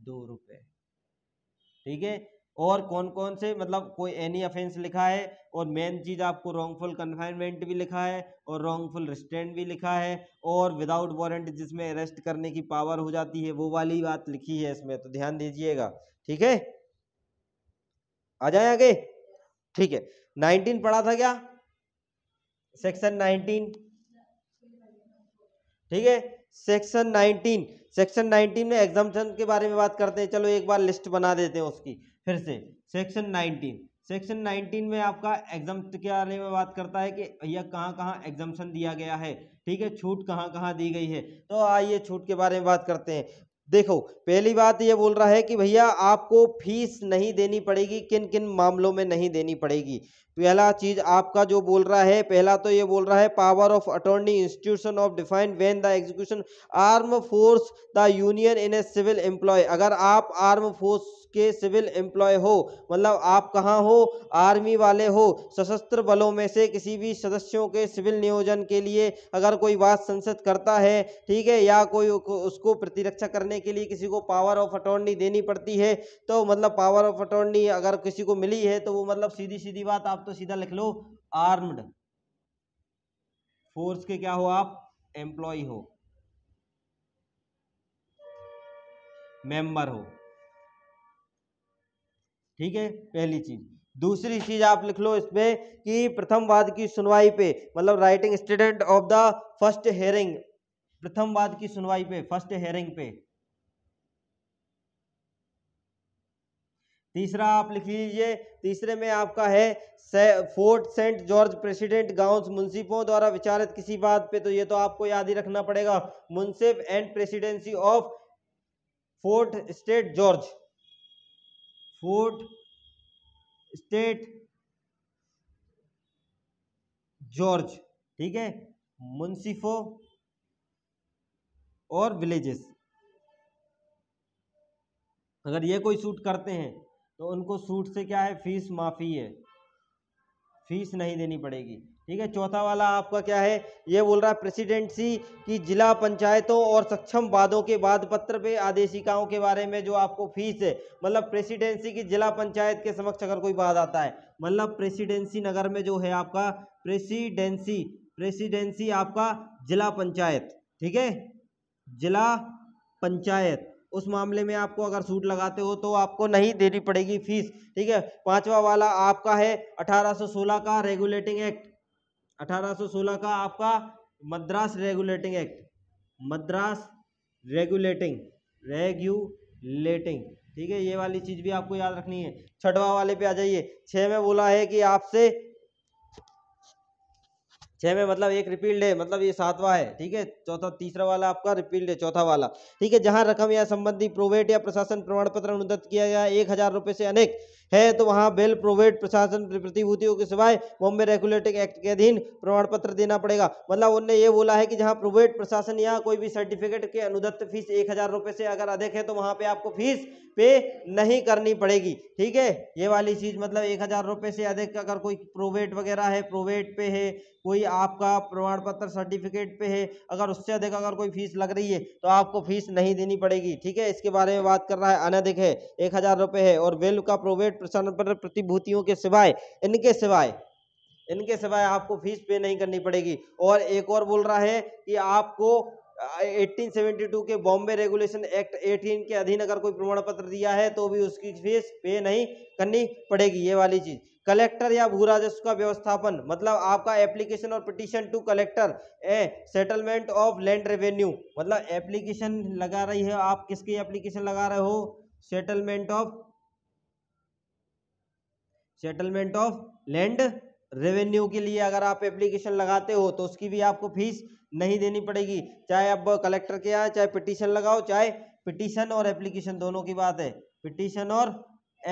दो रुपए ठीक है और कौन कौन से मतलब कोई एनी अफेंस लिखा है और मेन चीज आपको रॉन्गफुल कन्फाइनमेंट भी लिखा है और रॉन्गफुल रिस्टेंट भी लिखा है और विदाउट वारंट जिसमें अरेस्ट करने की पावर हो जाती है वो वाली बात लिखी है इसमें तो ध्यान दीजिएगा ठीक है आ जाए आगे ठीक है 19 पढ़ा था क्या सेक्शन नाइनटीन ठीक है सेक्शन 19 सेक्शन 19 में एग्जाम्पन के बारे में बात करते हैं चलो एक बार लिस्ट बना देते हैं उसकी फिर से सेक्शन 19 सेक्शन 19 में आपका एग्जाम के बारे में बात करता है कि भैया कहाँ कहाँ एग्जाम्पन दिया गया है ठीक है छूट कहाँ कहाँ दी गई है तो आइए छूट के बारे में बात करते हैं देखो पहली बात ये बोल रहा है कि भैया आपको फीस नहीं देनी पड़ेगी किन किन मामलों में नहीं देनी पड़ेगी पहला चीज आपका जो बोल रहा है पहला तो ये बोल रहा है power of attorney institution of defined when the execution arm force the union in a civil employ अगर आप आर्म फोर्स के सिविल एम्प्लॉय हो मतलब आप कहाँ हो आर्मी वाले हो सशस्त्र बलों में से किसी भी सदस्यों के सिविल नियोजन के लिए अगर कोई बात संसद करता है ठीक है या कोई उसको प्रतिरक्षा करने के लिए किसी को पावर ऑफ अटॉर्नी देनी पड़ती है तो मतलब पावर ऑफ अटॉर्नी अगर किसी को मिली है तो वो मतलब सीधी सीधी बात आप तो सीधा लिख लो आर्म्ड फोर्स के क्या हो आप एम्प्लॉय हो मेंबर हो ठीक है पहली चीज दूसरी चीज आप लिख लो इसमें कि प्रथम वाद की सुनवाई पे मतलब writing student of the first hearing प्रथम वाद की सुनवाई पे फर्स्ट हेयरिंग पे तीसरा आप लिख लीजिए तीसरे में आपका है से, फोर्ट सेंट जॉर्ज प्रेसिडेंट गाउंस मुंसिपों द्वारा विचारित किसी बात पे तो ये तो आपको याद ही रखना पड़ेगा munsif and presidency of Fort state George Fort state George ठीक है मुंसिफो और विलेजेस अगर ये कोई सूट करते हैं तो उनको सूट से क्या है फीस माफ़ी है फीस नहीं देनी पड़ेगी ठीक है चौथा वाला आपका क्या है ये बोल रहा है प्रेसिडेंसी की जिला पंचायतों और सक्षम वादों के बाद पत्र पे आदेशिकाओं के बारे में जो आपको फीस है मतलब प्रेसिडेंसी की जिला पंचायत के समक्ष अगर कोई बात आता है मतलब प्रेसिडेंसी नगर में जो है आपका प्रेसिडेंसी प्रेसिडेंसी आपका जिला पंचायत ठीक है जिला पंचायत उस मामले में आपको अगर सूट लगाते हो तो आपको नहीं देनी पड़ेगी फीस ठीक है पांचवा वाला आपका है 1816 का रेगुलेटिंग एक्ट 1816 का आपका Madras regulating act Madras regulating regulating ठीक है ये वाली चीज़ भी आपको याद रखनी है छठवा वाले पे आ जाइए छः में बोला है कि आपसे छह में मतलब एक रिपील्ड है मतलब ये सातवां है ठीक है चौथा तीसरा वाला आपका रिपील्ड है चौथा वाला ठीक है जहां रकम या संबंधी प्रोवेट या प्रशासन प्रमाण पत्र अनुदत्त किया गया एक हजार रुपये से अनेक है तो वहाँ बेल प्रोवेट प्रशासन प्रतिभूतियों के सिवाय बॉम्बे रेगुलेटिंग एक्ट के अधीन प्रमाण पत्र देना पड़ेगा मतलब उनने ये बोला है कि जहाँ प्रोवेट प्रशासन या कोई भी सर्टिफिकेट के अनुदत्त फीस एक हज़ार रुपये से अगर अधिक है तो वहाँ पे आपको फीस पे नहीं करनी पड़ेगी ठीक है ये वाली चीज़ मतलब एक हज़ार रुपये से अधिक अगर कोई प्रोवेट वगैरह है प्रोवेट पे है कोई आपका प्रमाण पत्र सर्टिफिकेट पे है अगर उससे अधिक अगर कोई फीस लग रही है तो आपको फीस नहीं देनी पड़ेगी ठीक है इसके बारे में बात कर रहा है अनधिक है एक हज़ार रुपये है और बेल का प्रोवेट प्रसन्न प्रतिभूतियों के सिवाय इनके सिवाय इनके सिवाय आपको फीस पे नहीं करनी पड़ेगी और एक और बोल रहा है कि आपको 1872 के बॉम्बे रेगुलेशन एक्ट 18 के अधीन अगर कोई प्रमाण पत्र दिया है तो भी उसकी फीस पे नहीं करनी पड़ेगी ये वाली चीज कलेक्टर या भू राजस्व का व्यवस्थापन मतलब आपका एप्लीकेशन और petition to collector a settlement of land revenue मतलब एप्लीकेशन लगा रही है आप किसकी एप्लीकेशन लगा रहे हो settlement of settlement of land revenue के लिए अगर आप एप्लीकेशन लगाते हो तो उसकी भी आपको फीस नहीं देनी पड़ेगी चाहे अब कलेक्टर के आए चाहे पिटीशन लगाओ चाहे पिटीशन और एप्लीकेशन दोनों की बात है पिटीशन और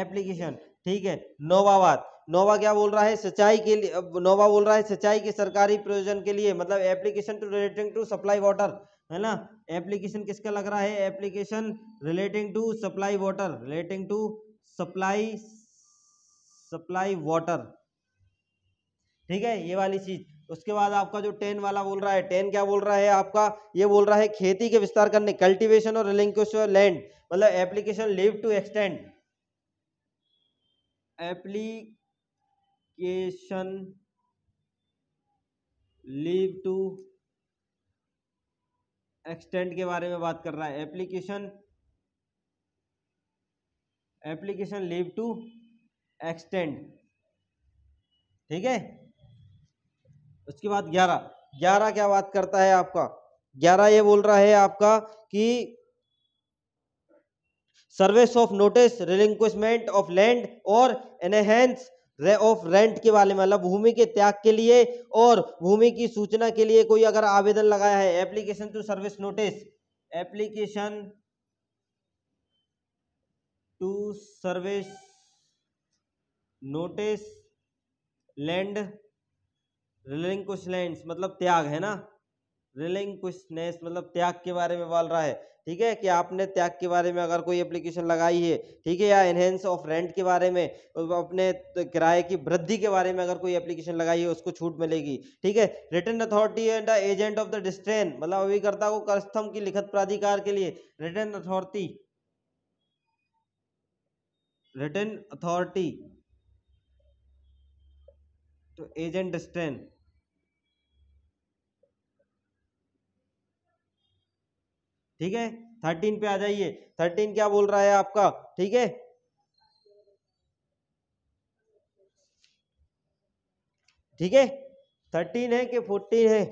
एप्लीकेशन ठीक है नोवाबाद नोवा क्या बोल रहा है सिंचाई के लिए नोवा बोल रहा है सिंचाई के सरकारी प्रयोजन के लिए मतलब application to relating to supply water है ना एप्लीकेशन किसका लग रहा है application relating to supply water relating to supply supply water ठीक है ये वाली चीज उसके बाद आपका जो टेन वाला बोल रहा है टेन क्या बोल रहा है आपका ये बोल रहा है खेती के विस्तार करने कल्टीवेशन और लैंड मतलब application leave to extend application leave to extend के बारे में बात कर रहा है application application leave to extend ठीक है उसके बाद ग्यारह ग्यारह क्या बात करता है आपका ग्यारह ये बोल रहा है आपका कि service of notice relinquishment of land और एनहेंस ऑफ रेंट के बारे में मतलब भूमि के त्याग के लिए और भूमि की सूचना के लिए कोई अगर आवेदन लगाया है application to service notice application to service notice land land मतलब त्याग है ना रिलिंग कुछ मतलब त्याग के बारे में बोल रहा है ठीक है कि आपने त्याग के बारे में अगर कोई एप्लीकेशन लगाई है ठीक है या एनहेंस ऑफ रेंट के बारे में अपने किराए की वृद्धि के बारे में अगर कोई एप्लीकेशन लगाई है उसको छूट मिलेगी ठीक है return authority and agent of the distrain मतलब अभिकर्ता को कस्थम की लिखित प्राधिकार के लिए रिटर्न अथॉरिटी रिटर्न अथॉरिटी तो एजेंट स्टेन ठीक है थर्टीन पे आ जाइए थर्टीन क्या बोल रहा है आपका ठीक है ठीक है थर्टीन है कि फोर्टीन है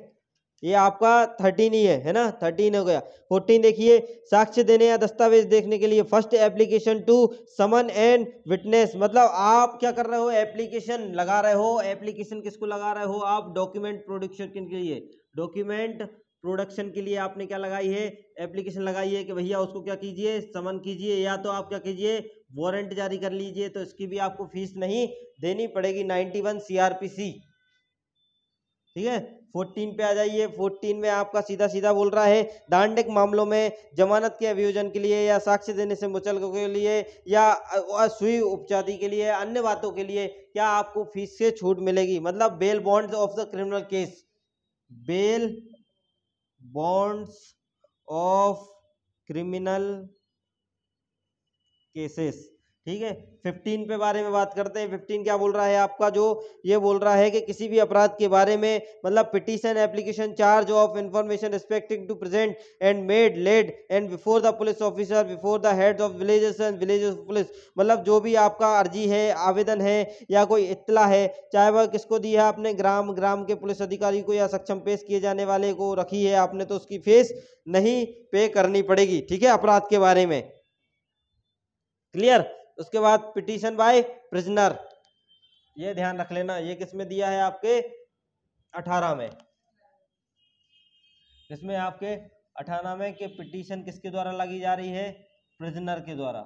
ये आपका थर्टीन ही है है ना थर्टीन हो गया फोर्टीन देखिए साक्ष्य देने या दस्तावेज देखने के लिए first application to summon and witness मतलब आप क्या कर रहे हो एप्लीकेशन लगा रहे हो एप्लीकेशन किसको लगा रहे हो आप डॉक्यूमेंट प्रोडक्शन के लिए डॉक्यूमेंट प्रोडक्शन के लिए आपने क्या लगाई है एप्लीकेशन लगाई है कि भैया उसको क्या कीजिए समन कीजिए या तो आप क्या कीजिए वारंट जारी कर लीजिए तो इसकी भी आपको फीस नहीं देनी पड़ेगी नाइन्टी वन ठीक है फोर्टीन पे आ जाइए फोर्टीन में आपका सीधा सीधा बोल रहा है दांडिक मामलों में जमानत के अभियोजन के लिए या साक्ष्य देने से मुचल के लिए या सुई उपचादी के लिए अन्य बातों के लिए क्या आपको फीस से छूट मिलेगी मतलब bail bonds of the criminal case bail bonds of criminal cases ठीक है फिफ्टीन पे बारे में बात करते हैं फिफ्टीन क्या बोल रहा है आपका जो ये बोल रहा है कि किसी भी अपराध के बारे में मतलब petition application charge of information respecting to present and made laid and before the police officer before the head of villages and villages police मतलब जो भी आपका अर्जी है आवेदन है या कोई इतला है चाहे वह किसको दी है आपने ग्राम ग्राम के पुलिस अधिकारी को या सक्षम पेश किए जाने वाले को रखी है आपने तो उसकी फीस नहीं पे करनी पड़ेगी ठीक है अपराध के बारे में क्लियर उसके बाद पिटीशन बाय प्रिजनर ये ध्यान रख लेना ये किसमें दिया है आपके अठारह में किसमें आपके अठारह में कि पिटीशन किसके द्वारा लगी जा रही है प्रिजनर के द्वारा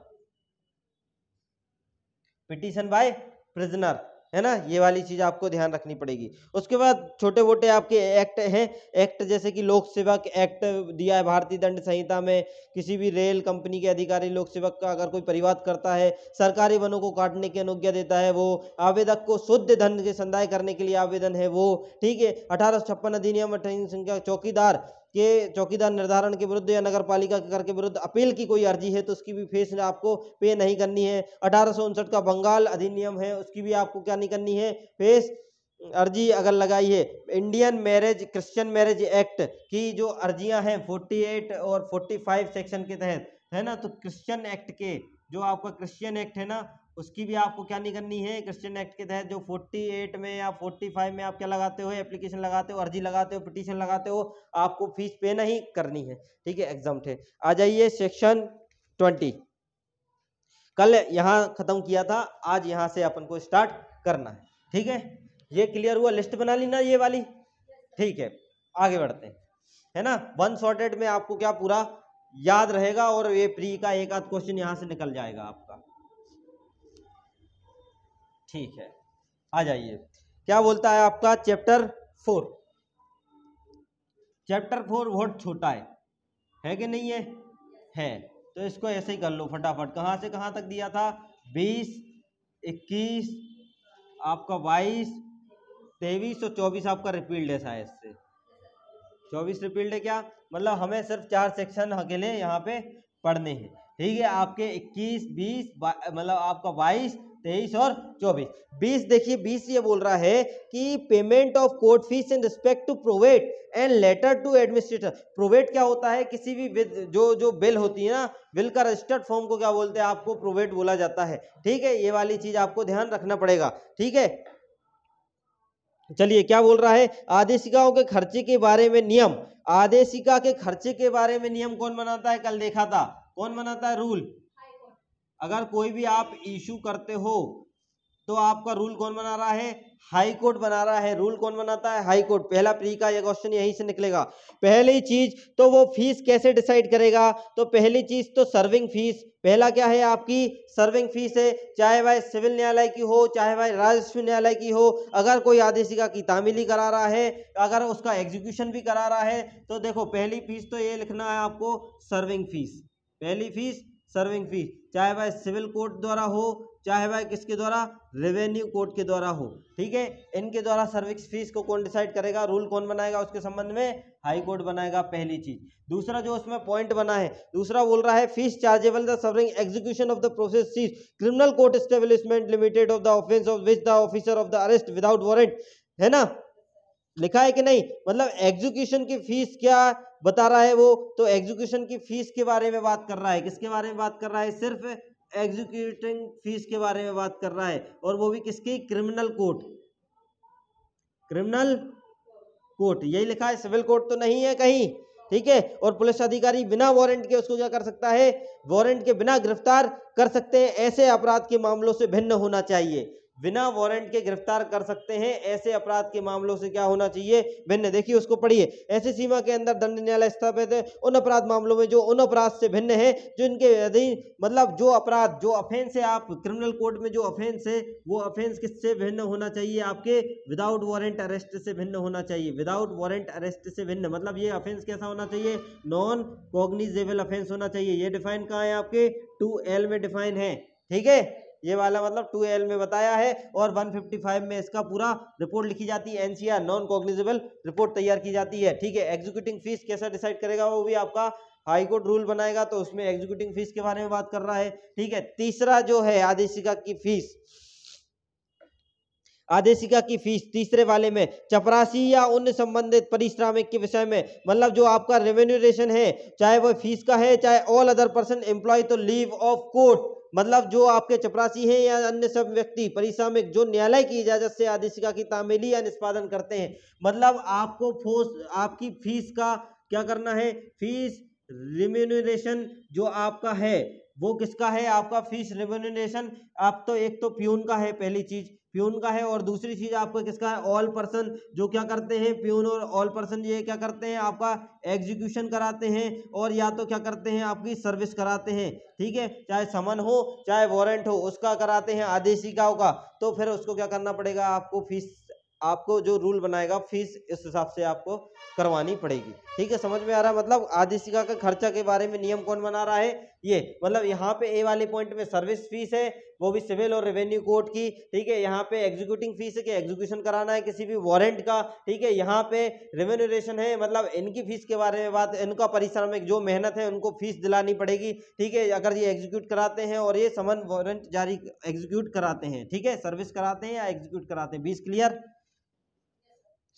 पिटीशन बाय प्रिजनर है ना ये वाली चीज़ आपको ध्यान रखनी पड़ेगी उसके बाद छोटे मोटे आपके एक्ट हैं एक्ट जैसे कि लोक सेवक एक्ट दिया है भारतीय दंड संहिता में किसी भी रेल कंपनी के अधिकारी लोक सेवक का अगर कोई परिवाद करता है सरकारी वनों को काटने की अनुज्ञा देता है वो आवेदक को शुद्ध धन के संदाय करने के लिए आवेदन है वो ठीक है अठारह अधिनियम अठारह संख्या चौकीदार के चौकीदार निर्धारण के विरुद्ध या नगर पालिका कर के विरुद्ध अपील की कोई अर्जी है तो उसकी भी फीस आपको पे नहीं करनी है अठारह का बंगाल अधिनियम है उसकी भी आपको क्या नहीं करनी है फेस अर्जी अगर लगाई है Indian marriage Christian marriage act की जो अर्जियां हैं 48 और 45 सेक्शन के तहत है ना तो क्रिश्चियन एक्ट के जो आपका क्रिश्चियन एक्ट है ना उसकी भी आपको क्या नहीं करनी है क्रिश्चियन एक्ट के तहत जो 48 में या 45 में आप क्या लगाते हो एप्लीकेशन लगाते हो अर्जी लगाते हो पिटीशन लगाते हो आपको फीस पे नहीं करनी है ठीक है एग्जाम थे आ जाइए सेक्शन 20 कल यहाँ ख़त्म किया था आज यहाँ से अपन को स्टार्ट करना है ठीक है ये क्लियर हुआ लिस्ट बना ली ना ये वाली ठीक है आगे बढ़ते हैं है ना वन शॉर्टेड में आपको क्या पूरा याद रहेगा और ये प्री का एक आध क्वेश्चन यहाँ से निकल जाएगा आपका ठीक है आ जाइए क्या बोलता है आपका चैप्टर फोर चैप्टर फोर बहुत छोटा है है कि नहीं है है तो इसको ऐसे ही कर लो फटाफट कहाँ से कहाँ तक दिया था बीस इक्कीस आपका बाईस तेईस और चौबीस आपका रिपील्ड है शायद से चौबीस रिपील्ड है क्या मतलब हमें सिर्फ चार सेक्शन अकेले यहाँ पे पढ़ने हैं ठीक है आपके इक्कीस बीस मतलब आपका बाईस तेईस और चौबीस बीस देखिए बीस ये बोल रहा है कि payment of court fees in respect to probate and letter to administrator probate क्या होता है किसी भी जो जो बिल होती है ना बिल का रजिस्टर्ड फॉर्म को क्या बोलते हैं आपको प्रोवेट बोला जाता है ठीक है ये वाली चीज आपको ध्यान रखना पड़ेगा ठीक है चलिए क्या बोल रहा है आदेशिकाओं के खर्चे के बारे में नियम आदेशिका के खर्चे के बारे में नियम कौन बनाता है कल देखा था कौन बनाता है रूल अगर कोई भी आप इशू करते हो तो आपका रूल कौन बना रहा है हाई कोर्ट बना रहा है रूल कौन बनाता है हाई कोर्ट पहला प्री का ये क्वेश्चन यहीं से निकलेगा पहली चीज तो वो फीस कैसे डिसाइड करेगा तो पहली चीज तो सर्विंग फीस पहला क्या है आपकी सर्विंग फीस है चाहे वह सिविल न्यायालय की हो चाहे वह राजस्व न्यायालय की हो अगर कोई आदेशिका की तामीली करा रहा है अगर उसका एग्जीक्यूशन भी करा रहा है तो देखो पहली फीस तो ये लिखना है आपको सर्विंग फीस पहली फीस सर्विंग फी चाहे वह सिविल कोर्ट द्वारा हो चाहे वह किसके द्वारा रेवेन्यू कोर्ट के द्वारा हो ठीक है इनके द्वारा सर्विस फीस को कौन डिसाइड करेगा रूल कौन बनाएगा उसके संबंध में हाई कोर्ट बनाएगा पहली चीज दूसरा जो उसमें पॉइंट बना है दूसरा बोल रहा है fees chargeable the serving execution of the process seize criminal court establishment limited of the offence of which the officer of the arrest without warrant है ना लिखा है कि नहीं मतलब एग्जीक्यूशन की फीस क्या बता रहा है वो तो एग्जीक्यूशन की फीस के बारे में बात कर रहा है किसके बारे में बात कर रहा है सिर्फ एग्जीक्यूटिंग फीस के बारे में बात कर रहा है और वो भी किसकी क्रिमिनल कोर्ट क्रिमिनल कोर्ट यही लिखा है सिविल कोर्ट तो नहीं है कहीं ठीक है और पुलिस अधिकारी बिना वारंट के उसको क्या कर सकता है वारंट के बिना गिरफ्तार कर सकते हैं ऐसे अपराध के मामलों से भिन्न होना चाहिए बिना वारंट के गिरफ्तार कर सकते हैं ऐसे अपराध के मामलों से क्या होना चाहिए भिन्न देखिए उसको पढ़िए ऐसी सीमा के अंदर दंड न्यायालय स्थापित है उन अपराध मामलों में जो उन अपराध से भिन्न है जो इनके अधीन मतलब जो अपराध जो अफेंस है आप क्रिमिनल कोर्ट में जो अफेंस है वो अफेंस किससे भिन्न होना चाहिए आपके विदाउट वारंट अरेस्ट से भिन्न होना चाहिए विदाउट वारंट अरेस्ट से भिन्न मतलब ये अफेंस कैसा होना चाहिए नॉन कॉग्निजेबल अफेंस होना चाहिए ये डिफाइन कहाँ है आपके टू एल में डिफाइन है ठीक है ये वाला मतलब टू एल में बताया है और 155 में इसका पूरा रिपोर्ट लिखी जाती है एनसीआर नॉन कॉग्निजेबल रिपोर्ट तैयार की जाती है ठीक है एग्जीक्यूटिंग फीस कैसा डिसाइड करेगा वो भी आपका हाई कोर्ट रूल बनाएगा तो उसमें एग्जीक्यूटिंग फीस के बारे में बात कर रहा है ठीक है तीसरा जो है आदेशिका की फीस आदेशिका की फीस तीसरे वाले में चपरासी या उन संबंधित परिश्रामिक के विषय में मतलब जो आपका रेवेन्यूरेशन है चाहे वो फीस का है चाहे ऑल अदर पर्सन एम्प्लॉय तो लीव ऑफ कोर्ट मतलब जो आपके चपरासी हैं या अन्य सब व्यक्ति में जो न्यायालय की इजाजत से आदेशिका की तामेली या निष्पादन करते हैं मतलब आपको फोर्स आपकी फीस का क्या करना है फीस रिम्यूनरेशन जो आपका है वो किसका है आपका फीस रिम्यूनरेशन आप तो एक तो प्यून का है पहली चीज प्यून का है और दूसरी चीज आपका किसका है ऑल पर्सन जो क्या करते हैं प्यून और ऑल पर्सन ये क्या करते हैं आपका एग्जीक्यूशन कराते हैं और या तो क्या करते हैं आपकी सर्विस कराते हैं ठीक है चाहे समन हो चाहे वारंट हो उसका कराते हैं आदेशिकाओं का तो फिर उसको क्या करना पड़ेगा आपको फीस आपको जो रूल बनाएगा फीस इस हिसाब से आपको करवानी पड़ेगी ठीक है समझ में आ रहा है मतलब आदेशिका का खर्चा के बारे में नियम कौन बना रहा है ये मतलब यहाँ पे ए वाले पॉइंट में सर्विस फीस है वो भी सिविल और रेवेन्यू कोर्ट की ठीक है यहाँ पे एग्जीक्यूटिंग फीस है कि एग्जीक्यूशन कराना है किसी भी वारंट का ठीक है यहाँ पे रेवेन्यूरेशन है मतलब इनकी फीस के बारे में बात इनका परिश्रम जो मेहनत है उनको फीस दिलानी पड़ेगी ठीक है अगर ये एग्जीक्यूट कराते हैं और ये समन वारंट जारी एग्जीक्यूट कराते हैं ठीक है सर्विस कराते हैं या एग्जीक्यूट कराते हैं बीस क्लियर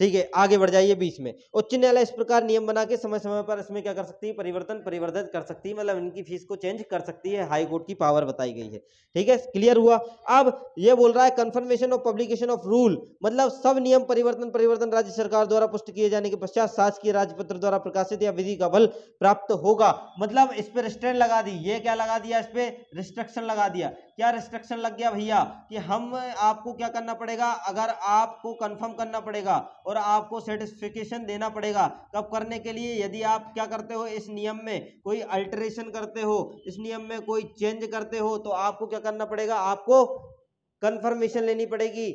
ठीक है आगे बढ़ जाइए बीच में उच्च न्यायालय इस प्रकार नियम बना के समय समय पर इसमें क्या कर सकती है परिवर्तन परिवर्तित कर सकती है मतलब इनकी फीस को चेंज कर सकती है हाई कोर्ट की पावर बताई गई है ठीक है क्लियर हुआ अब ये बोल रहा है confirmation of publication of rule मतलब सब नियम परिवर्तन परिवर्तन राज्य सरकार द्वारा पुष्ट किए जाने के पश्चात शासकीय राजपत्र द्वारा प्रकाशित या विधि का बल प्राप्त होगा मतलब इस पर रिस्ट्रेंट लगा दी ये क्या लगा दिया इस पर रिस्ट्रक्शन लगा दिया क्या रिस्ट्रिक्शन लग गया भैया कि हम आपको क्या करना पड़ेगा अगर आपको कंफर्म करना पड़ेगा और आपको सेटिस्फिकेशन देना पड़ेगा कब करने के लिए यदि आप क्या करते हो इस नियम में कोई अल्टरेशन करते हो इस नियम में कोई चेंज करते हो तो आपको क्या करना पड़ेगा आपको कंफर्मेशन लेनी पड़ेगी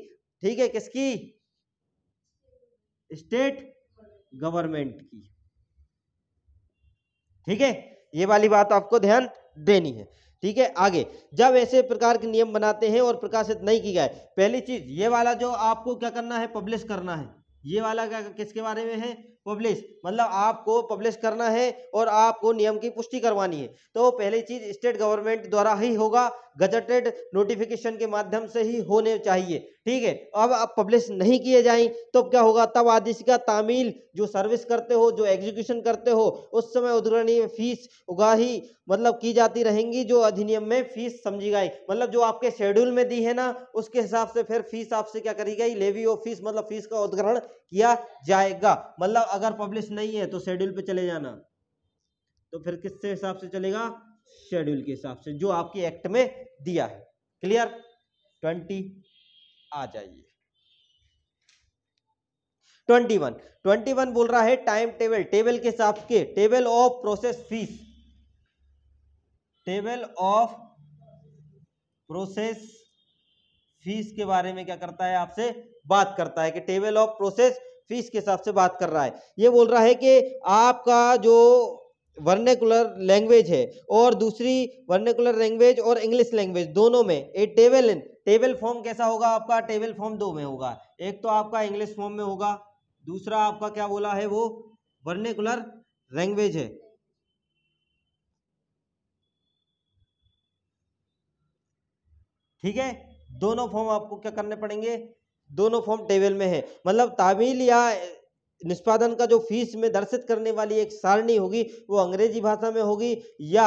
ठीक है किसकी स्टेट गवर्नमेंट की ठीक है ये वाली बात आपको ध्यान देनी है ठीक है आगे जब ऐसे प्रकार के नियम बनाते हैं और प्रकाशित नहीं किया जाए पहली चीज ये वाला जो आपको क्या करना है पब्लिश करना है ये वाला क्या किसके बारे में है पब्लिश मतलब आपको पब्लिश करना है और आपको नियम की पुष्टि करवानी है तो पहली चीज स्टेट गवर्नमेंट द्वारा ही होगा गजटेड नोटिफिकेशन के माध्यम से ही होने चाहिए ठीक है अब आप पब्लिश नहीं किए जाए तो क्या होगा तब आदेश का तामील जो सर्विस करते हो जो एग्जीक्यूशन करते हो उस समय उदरणीय फीस उगाही मतलब की जाती रहेंगी जो अधिनियम में फीस समझी गई मतलब जो आपके शेड्यूल में दी है ना उसके हिसाब से फिर फीस आपसे क्या करी गई लेवी ऑफ फीस मतलब फीस का उदग्रहण किया जाएगा मतलब अगर पब्लिश नहीं है तो शेड्यूल पे चले जाना तो फिर किसके हिसाब से चलेगा शेड्यूल के हिसाब से जो आपके एक्ट में दिया है क्लियर ट्वेंटी आ जाइए ट्वेंटी वन ट्वेंटी वन बोल रहा है टाइम टेबल टेबल के हिसाब के table of process fees table of process fees के बारे में क्या करता है आपसे बात करता है कि टेबल ऑफ प्रोसेस फीस के हिसाब से बात कर रहा है ये बोल रहा है कि आपका जो वर्नेकुलर लैंग्वेज है और दूसरी वर्नेकुलर लैंग्वेज और इंग्लिश लैंग्वेज दोनों में a table in table form कैसा होगा आपका टेबल फॉर्म दो में होगा एक तो आपका इंग्लिश फॉर्म में होगा दूसरा आपका क्या बोला है वो वर्नेकुलर लैंग्वेज है ठीक है दोनों फॉर्म आपको क्या करने पड़ेंगे दोनों फॉर्म टेबल में है मतलब तामील या निष्पादन का जो फीस में दर्शित करने वाली एक सारणी होगी वो अंग्रेजी भाषा में होगी या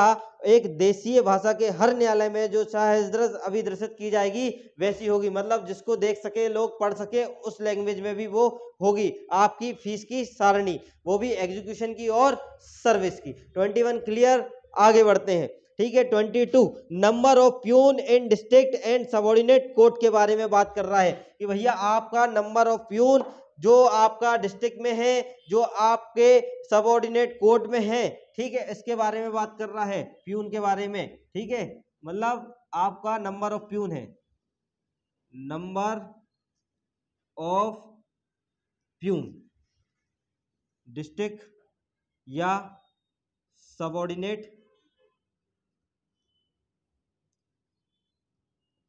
एक देशीय भाषा के हर न्यायालय में जो चाहे अभी दर्शित की जाएगी वैसी होगी मतलब जिसको देख सके लोग पढ़ सके उस लैंग्वेज में भी वो होगी आपकी फीस की सारणी वो भी एग्जीक्यूशन की और सर्विस की ट्वेंटी वन क्लियर आगे बढ़ते हैं ठीक है twenty two number of peon in district and subordinate court के बारे में बात कर रहा है कि भैया आपका नंबर ऑफ प्यून जो आपका डिस्ट्रिक्ट में है जो आपके सबोर्डिनेट कोर्ट में है ठीक है इसके बारे में बात कर रहा है प्यून के बारे में ठीक है मतलब आपका नंबर ऑफ प्यून है नंबर ऑफ प्यून डिस्ट्रिक्ट या सबोर्डिनेट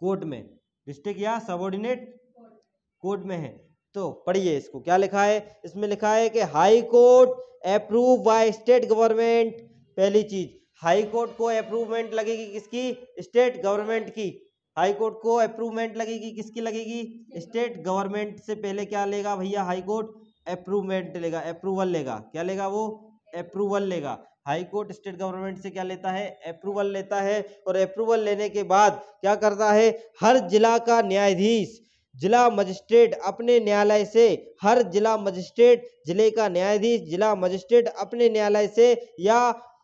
कोर्ट में डिस्ट्रिक्ट या सबोर्डिनेट कोर्ट में है तो पढ़िए इसको क्या लिखा है इसमें लिखा है कि high court approve by state government पहली चीज हाई कोर्ट को अप्रूवमेंट लगेगी किसकी स्टेट गवर्नमेंट की हाई कोर्ट को अप्रूवमेंट लगेगी किसकी लगेगी स्टेट गवर्नमेंट से पहले क्या लेगा भैया हाई कोर्ट अप्रूवमेंट लेगा अप्रूवल लेगा क्या लेगा वो अप्रूवल लेगा हाई कोर्ट स्टेट गवर्नमेंट से क्या लेता है अप्रूवल लेता है और अप्रूवल लेने के बाद क्या करता है हर जिला का न्यायाधीश जिला मजिस्ट्रेट अपने न्यायालय से हर जिला मजिस्ट्रेट जिले का न्यायाधीश जिला मजिस्ट्रेट अपने न्यायालय से या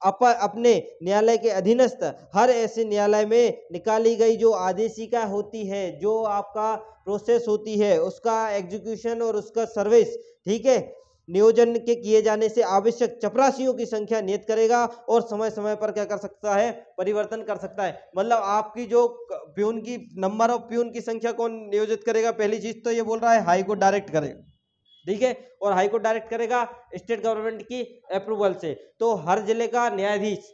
अप, अपने न्यायालय के अधीनस्थ हर ऐसे न्यायालय में निकाली गई जो आदेशिका होती है जो आपका प्रोसेस होती है उसका एग्जीक्यूशन और उसका सर्विस ठीक है नियोजन के किए जाने से आवश्यक चपरासियों की संख्या नियत करेगा और समय समय पर क्या कर सकता है परिवर्तन कर सकता है मतलब आपकी जो प्यून की नंबर ऑफ प्यून की संख्या कौन नियोजित करेगा पहली चीज तो ये बोल रहा है हाईकोर्ट डायरेक्ट करेगा ठीक है और हाईकोर्ट डायरेक्ट करेगा स्टेट गवर्नमेंट की अप्रूवल से तो हर जिले का न्यायाधीश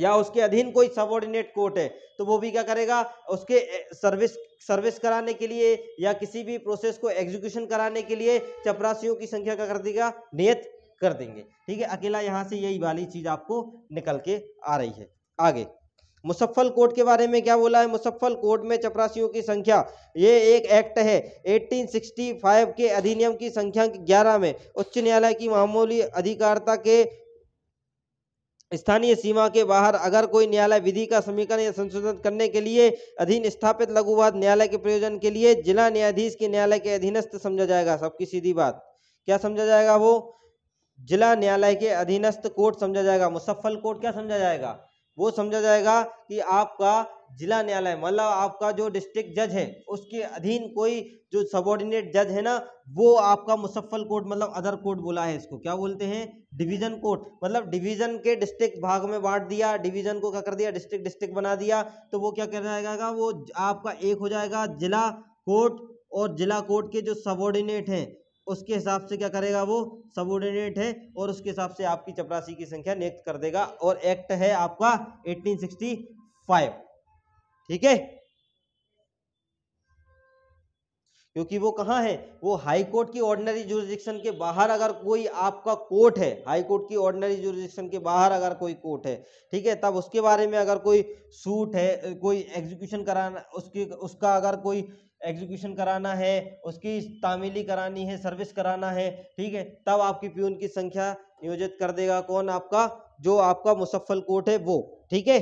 या उसके अधीन कोई सबॉर्डिनेट कोर्ट है तो वो भी क्या करेगा उसके सर्विस सर्विस कराने के लिए या किसी भी प्रोसेस को एग्जीक्यूशन कराने के लिए चपरासियों की संख्या क्या कर देगा नियत कर देंगे ठीक है अकेला यहाँ से यही वाली चीज़ आपको निकल के आ रही है आगे मुसफ्फल कोर्ट के बारे में क्या बोला है मुसफ्फल कोर्ट में चपरासियों की संख्या ये एक एक्ट है 1865 के अधिनियम की संख्या 11 में उच्च न्यायालय की मामूली अधिकारता के स्थानीय सीमा के बाहर अगर कोई न्यायालय विधि का समीकरण या संशोधन करने के लिए अधीन स्थापित लघुवाद न्यायालय के प्रयोजन के लिए जिला न्यायाधीश के न्यायालय के अधीनस्थ समझा जाएगा सबकी सीधी बात क्या समझा जाएगा वो जिला न्यायालय के अधीनस्थ कोर्ट समझा जाएगा मुसफ्फल कोर्ट क्या समझा जाएगा वो समझा जाएगा कि आपका जिला न्यायालय मतलब आपका जो डिस्ट्रिक्ट जज है उसके अधीन कोई जो सबॉर्डिनेट जज है ना वो आपका मुसफ़ल कोर्ट मतलब अदर कोर्ट बोला है इसको क्या बोलते हैं डिवीज़न कोर्ट मतलब डिवीज़न के डिस्ट्रिक्ट भाग में बांट दिया डिवीज़न को क्या कर दिया डिस्ट्रिक्ट डिस्ट्रिक्ट बना दिया तो वो क्या कर जाएगा वो आपका एक हो जाएगा जिला कोर्ट और जिला कोर्ट के जो सबॉर्डिनेट हैं उसके हिसाब से क्या करेगा वो सबोर्डिनेट है और उसके हिसाब से आपकी चपरासी की संख्या नियुक्त कर देगा और एक्ट है आपका 1865 ठीक है क्योंकि वो कहां है वो हाई कोर्ट की ऑर्डिनरी जुरिस्डिक्शन के बाहर अगर कोई आपका कोर्ट है हाई कोर्ट की ऑर्डिनरी जुरिस्डिक्शन के बाहर अगर कोई कोर्ट है ठीक है तब उसके बारे में अगर कोई सूट है कोई एग्जीक्यूशन कराना उसकी उसका अगर कोई एग्जीक्यूशन कराना है उसकी तामीली करानी है सर्विस कराना है ठीक है तब आपकी प्यून की संख्या नियोजित कर देगा कौन आपका जो आपका मुसफ़ल कोर्ट है वो ठीक है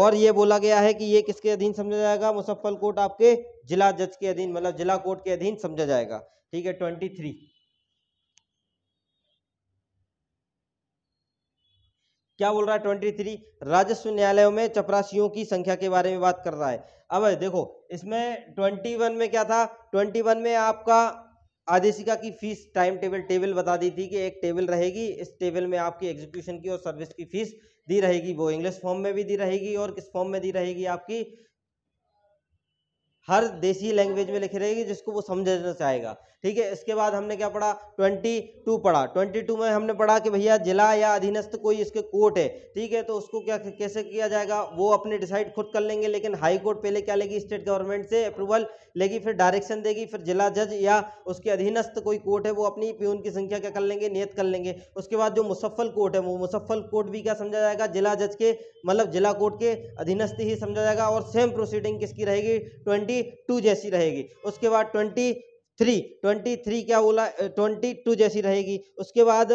और ये बोला गया है कि ये किसके अधीन समझा जाएगा मुसफ्फल कोर्ट आपके जिला जज के अधीन मतलब जिला कोर्ट के अधीन समझा जाएगा ठीक है ट्वेंटी थ्री क्या बोल रहा है ट्वेंटी थ्री राजस्व न्यायालयों में चपरासियों की संख्या के बारे में बात कर रहा है अब देखो इसमें ट्वेंटी वन में क्या था ट्वेंटी वन में आपका आदेशिका की फीस टाइम टेबल टेबल बता दी थी कि एक टेबल रहेगी इस टेबल में आपकी एग्जीक्यूशन की और सर्विस की फीस दी रहेगी वो इंग्लिश फॉर्म में भी दी रहेगी और किस फॉर्म में दी रहेगी आपकी हर देसी लैंग्वेज में लिखी रहेगी जिसको वो समझना चाहेगा ठीक है इसके बाद हमने क्या पढ़ा 22 पढ़ा 22 में हमने पढ़ा कि भैया जिला या अधीनस्थ कोई इसके कोर्ट है ठीक है तो उसको क्या कैसे किया जाएगा वो अपने डिसाइड खुद कर लेंगे लेकिन हाई कोर्ट पहले क्या लेगी स्टेट गवर्नमेंट से अप्रूवल लेगी फिर डायरेक्शन देगी फिर जिला जज या उसके अधीनस्थ कोई कोर्ट है वो अपनी प्यून की संख्या क्या कर लेंगे नियत कर लेंगे उसके बाद जो मुसफ़ल कोर्ट है वो मुसफ़ल कोर्ट भी क्या समझा जाएगा जिला जज के मतलब जिला कोर्ट के अधीनस्थ ही समझा जाएगा और सेम प्रोसीडिंग किसकी रहेगी ट्वेंटी ट्वेंटी टू जैसी रहेगी उसके बाद ट्वेंटी थ्री ट्वेंटी थ्री क्या बोला ट्वेंटी टू जैसी रहेगी उसके बाद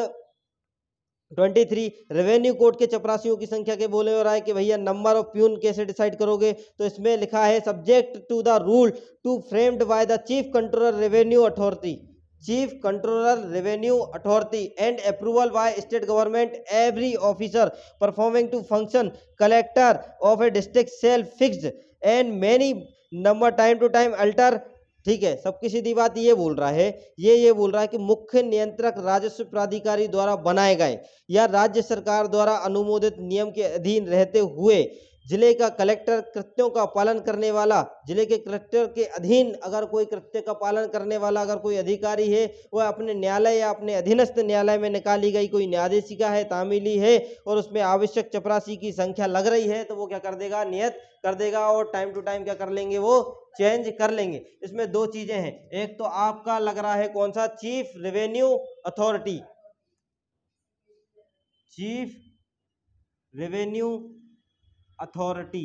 ट्वेंटी थ्री रेवेन्यू कोर्ट के चपरासियों की संख्या के बोले और आए कि भैया नंबर ऑफ प्यून कैसे डिसाइड करोगे तो इसमें लिखा है subject to the rule to framed by the chief controller revenue authority chief controller revenue authority and approval by state government every officer performing to function collector of a district shall fix and many number time to time alter ठीक है सबकी सीधी बात ये बोल रहा है ये ये बोल रहा है कि मुख्य नियंत्रक राजस्व प्राधिकारी द्वारा बनाए गए या राज्य सरकार द्वारा अनुमोदित नियम के अधीन रहते हुए जिले का कलेक्टर कृत्यों का पालन करने वाला जिले के कलेक्टर के अधीन अगर कोई कृत्य का पालन करने वाला अगर कोई अधिकारी है वह अपने न्यायालय या अपने अधीनस्थ न्यायालय में निकाली गई कोई न्यायाधीशिका है तामिली है और उसमें आवश्यक चपरासी की संख्या लग रही है तो वो क्या कर देगा नियत कर देगा और टाइम टू टाइम क्या कर लेंगे वो चेंज कर लेंगे इसमें दो चीज़ें हैं एक तो आपका लग रहा है कौन सा chief revenue authority chief revenue authority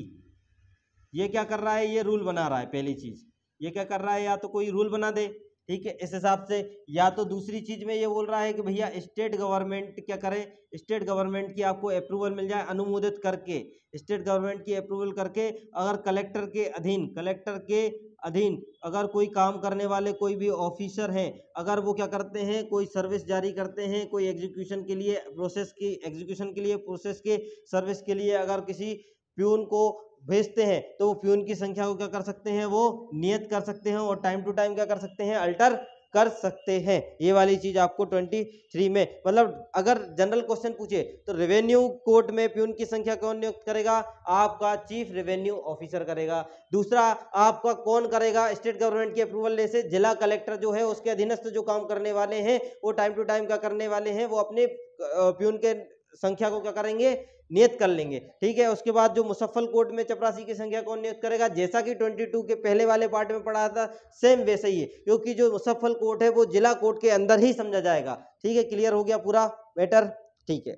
ये क्या कर रहा है ये रूल बना रहा है पहली चीज़ ये क्या कर रहा है या तो कोई रूल बना दे ठीक है इस हिसाब से या तो दूसरी चीज़ में ये बोल रहा है कि भैया स्टेट गवर्नमेंट क्या करे स्टेट गवर्नमेंट की आपको अप्रूवल मिल जाए अनुमोदित करके स्टेट गवर्नमेंट की अप्रूवल करके अगर कलेक्टर के अधीन कलेक्टर के अधीन अगर कोई काम करने वाले कोई भी ऑफिसर हैं अगर वो क्या करते हैं कोई सर्विस जारी करते हैं कोई एग्जीक्यूशन के लिए प्रोसेस की एग्जीक्यूशन के लिए प्रोसेस के सर्विस के लिए अगर किसी प्यून को भेजते हैं तो वो प्यून की संख्या को क्या कर सकते हैं वो नियत कर सकते हैं और टाइम टू टाइम क्या कर सकते हैं अल्टर कर सकते हैं ये वाली चीज आपको 23 में मतलब अगर जनरल क्वेश्चन पूछे तो रेवेन्यू कोर्ट में प्यून की संख्या कौन नियुक्त करेगा आपका चीफ रेवेन्यू ऑफिसर करेगा दूसरा आपका कौन करेगा स्टेट गवर्नमेंट की अप्रूवल ले से जिला कलेक्टर जो है उसके अधीनस्थ जो काम करने वाले हैं वो टाइम टू टाइम क्या करने वाले हैं वो अपने प्यून के संख्या को क्या करेंगे नियत कर लेंगे ठीक है उसके बाद जो मुसफ़ल कोट में चपरासी की संख्या कौन नियत करेगा जैसा कि 22 के पहले वाले पार्ट में पढ़ा था सेम वैसे ही है क्योंकि जो मुसफ़ल कोर्ट है वो जिला कोर्ट के अंदर ही समझा जाएगा ठीक है क्लियर हो गया पूरा बेटर ठीक है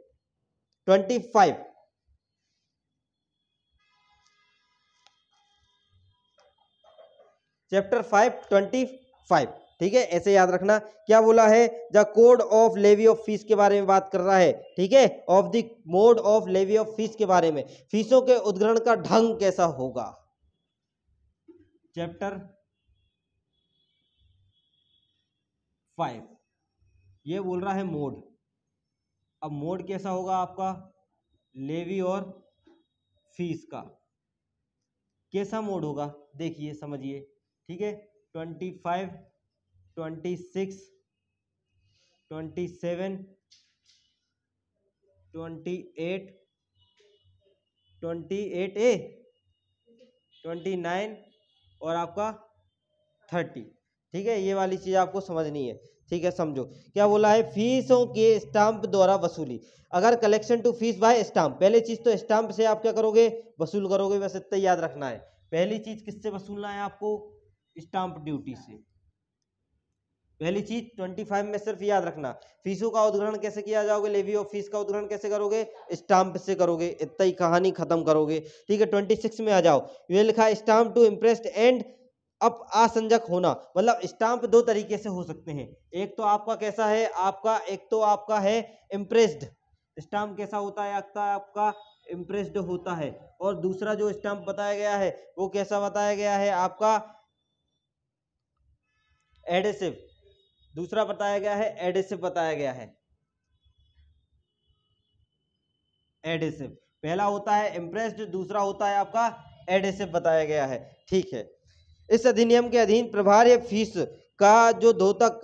twenty five chapter five twenty five ठीक है ऐसे याद रखना क्या बोला है the code of levy of fees के बारे में बात कर रहा है ठीक है of the mode of levy of fees के बारे में फीसों के उद्ग्रहण का ढंग कैसा होगा चैप्टर फाइव ये बोल रहा है मोड अब मोड कैसा होगा आपका लेवी और फीस का कैसा मोड होगा देखिए समझिए ठीक है twenty five twenty six twenty seven twenty eight twenty eight A twenty nine और आपका थर्टी ठीक है ये वाली चीज़ आपको समझनी है ठीक है समझो क्या बोला है फीसों के स्टाम्प द्वारा वसूली अगर collection to fees by stamp पहले चीज़ तो स्टाम्प से आप क्या करोगे वसूल करोगे बस इतना याद रखना है पहली चीज़ किससे वसूलना है आपको स्टाम्प ड्यूटी से पहली चीज 25 में सिर्फ याद रखना फीसों का उद्घाटन कैसे किया जाओगे लेवी ऑफ फीस का उद्घाटन कैसे करोगे स्टाम्प से करोगे इतना ही कहानी खत्म करोगे ठीक है 26 में आ जाओ ये लिखा है स्टाम्प टू इम्प्रेस्ड एंड अब आसंजक होना मतलब स्टाम्प दो तरीके से हो सकते हैं एक तो आपका कैसा है आपका एक तो आपका है इम्प्रेस्ड स्टाम्प कैसा होता है तो आपका आपका इम्प्रेस्ड होता है और दूसरा जो स्टाम्प बताया गया है वो कैसा बताया गया है आपका एडेसिव दूसरा बताया गया है एडेसिव बताया गया है एडेसिव पहला होता है इम्प्रेस्ड दूसरा होता है आपका एडेसिव बताया गया है ठीक है इस अधिनियम के अधीन प्रभार या फीस का जो धोतक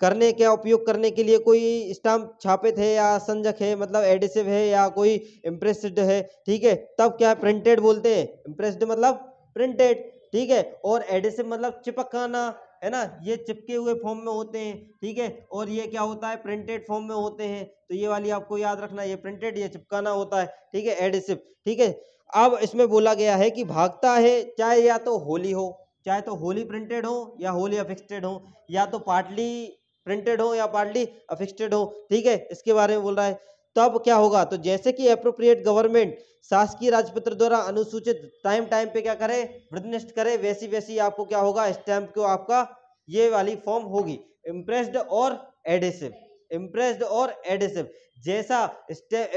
करने के उपयोग करने के लिए कोई स्टाम्प छापित है या संजक है मतलब एडेसिव है या कोई इम्प्रेस्ड है ठीक है तब क्या प्रिंटेड बोलते हैं इम्प्रेस्ड मतलब प्रिंटेड ठीक है और एडेसिव मतलब चिपकाना है ना ये चिपके हुए फॉर्म में होते हैं ठीक है और ये क्या होता है प्रिंटेड फॉर्म में होते हैं तो ये वाली आपको याद रखना ये प्रिंटेड ये चिपकाना होता है ठीक है एडिसिव ठीक है अब इसमें बोला गया है कि भागता है चाहे या तो होली हो चाहे तो होली प्रिंटेड हो या होली अफिक्सटेड हो या तो पार्टली प्रिंटेड हो या पार्टली अफिक्सटेड हो ठीक है इसके बारे में बोल रहा है तब क्या होगा तो जैसे कि अप्रोप्रिएट गवर्नमेंट शासकीय राजपत्र द्वारा अनुसूचित टाइम टाइम पे क्या करे वृद्धनिष्ठ करे वैसी वैसी आपको क्या होगा स्टैम्प को आपका ये वाली फॉर्म होगी इम्प्रेस्ड और एडेसिव इम्प्रेस्ड और एडेसिव जैसा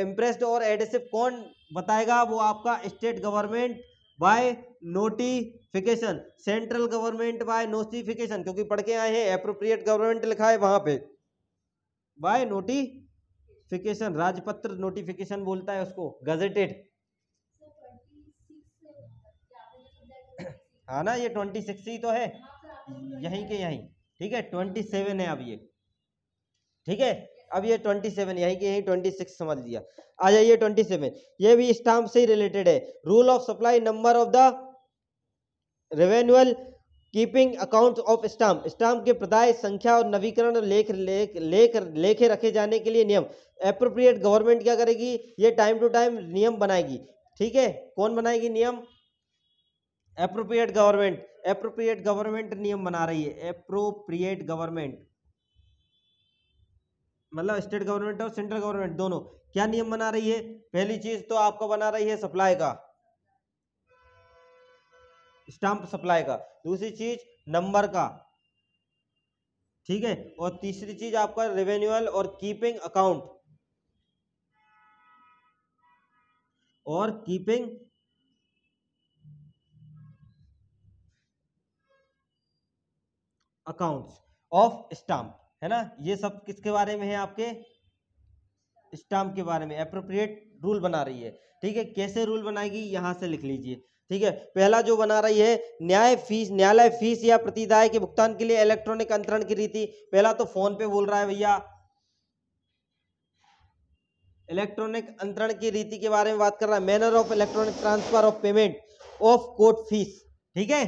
इम्प्रेस्ड और एडेसिव कौन बताएगा वो आपका state government by notification central government by notification क्योंकि पढ़ के आए हैं अप्रोप्रिएट गवर्नमेंट लिखा है वहां पे बाय नोटिफिकेशन नोटिफिकेशन राजपत्र नोटिफिकेशन बोलता है उसको गजेटेड हाँ ना ये ट्वेंटी सिक्स ही तो है यहीं के यहीं ठीक है ट्वेंटी सेवन है अब ये ठीक है अब ये ट्वेंटी सेवन यहीं के यहीं ट्वेंटी सिक्स समझ लिया आ जाइए ट्वेंटी सेवन ये भी स्टाम्प से ही रिलेटेड है rule of supply number of the renewal keeping account of stamp stamp के प्रदाय संख्या और नवीकरण लेख लेख लेख लेखे रखे जाने के लिए नियम अप्रोप्रिएट गवर्नमेंट क्या करेगी ये टाइम टू टाइम नियम बनाएगी ठीक है कौन बनाएगी नियम अप्रोप्रिएट गवर्नमेंट अप्रोप्रिएट गवर्नमेंट नियम बना रही है अप्रोप्रिएट गवर्नमेंट मतलब स्टेट गवर्नमेंट और सेंट्रल गवर्नमेंट दोनों क्या नियम बना रही है पहली चीज तो आपका बना रही है सप्लाई का स्टाम्प सप्लाई का दूसरी चीज नंबर का ठीक है और तीसरी चीज आपका रेवेन्यूअल और कीपिंग अकाउंट और कीपिंग अकाउंट्स ऑफ स्टाम्प है ना ये सब किसके बारे में है आपके स्टाम्प के बारे में अप्रोप्रिएट रूल बना रही है ठीक है कैसे रूल बनाएगी यहां से लिख लीजिए ठीक है पहला जो बना रही है न्याय फीस न्यायालय फीस या प्रतिदाय के भुगतान के लिए इलेक्ट्रॉनिक अंतरण की रीति पहला तो फोन पे बोल रहा है भैया इलेक्ट्रॉनिक अंतरण की रीति के बारे में बात कर रहा है manner of electronic transfer of payment of court fees ठीक है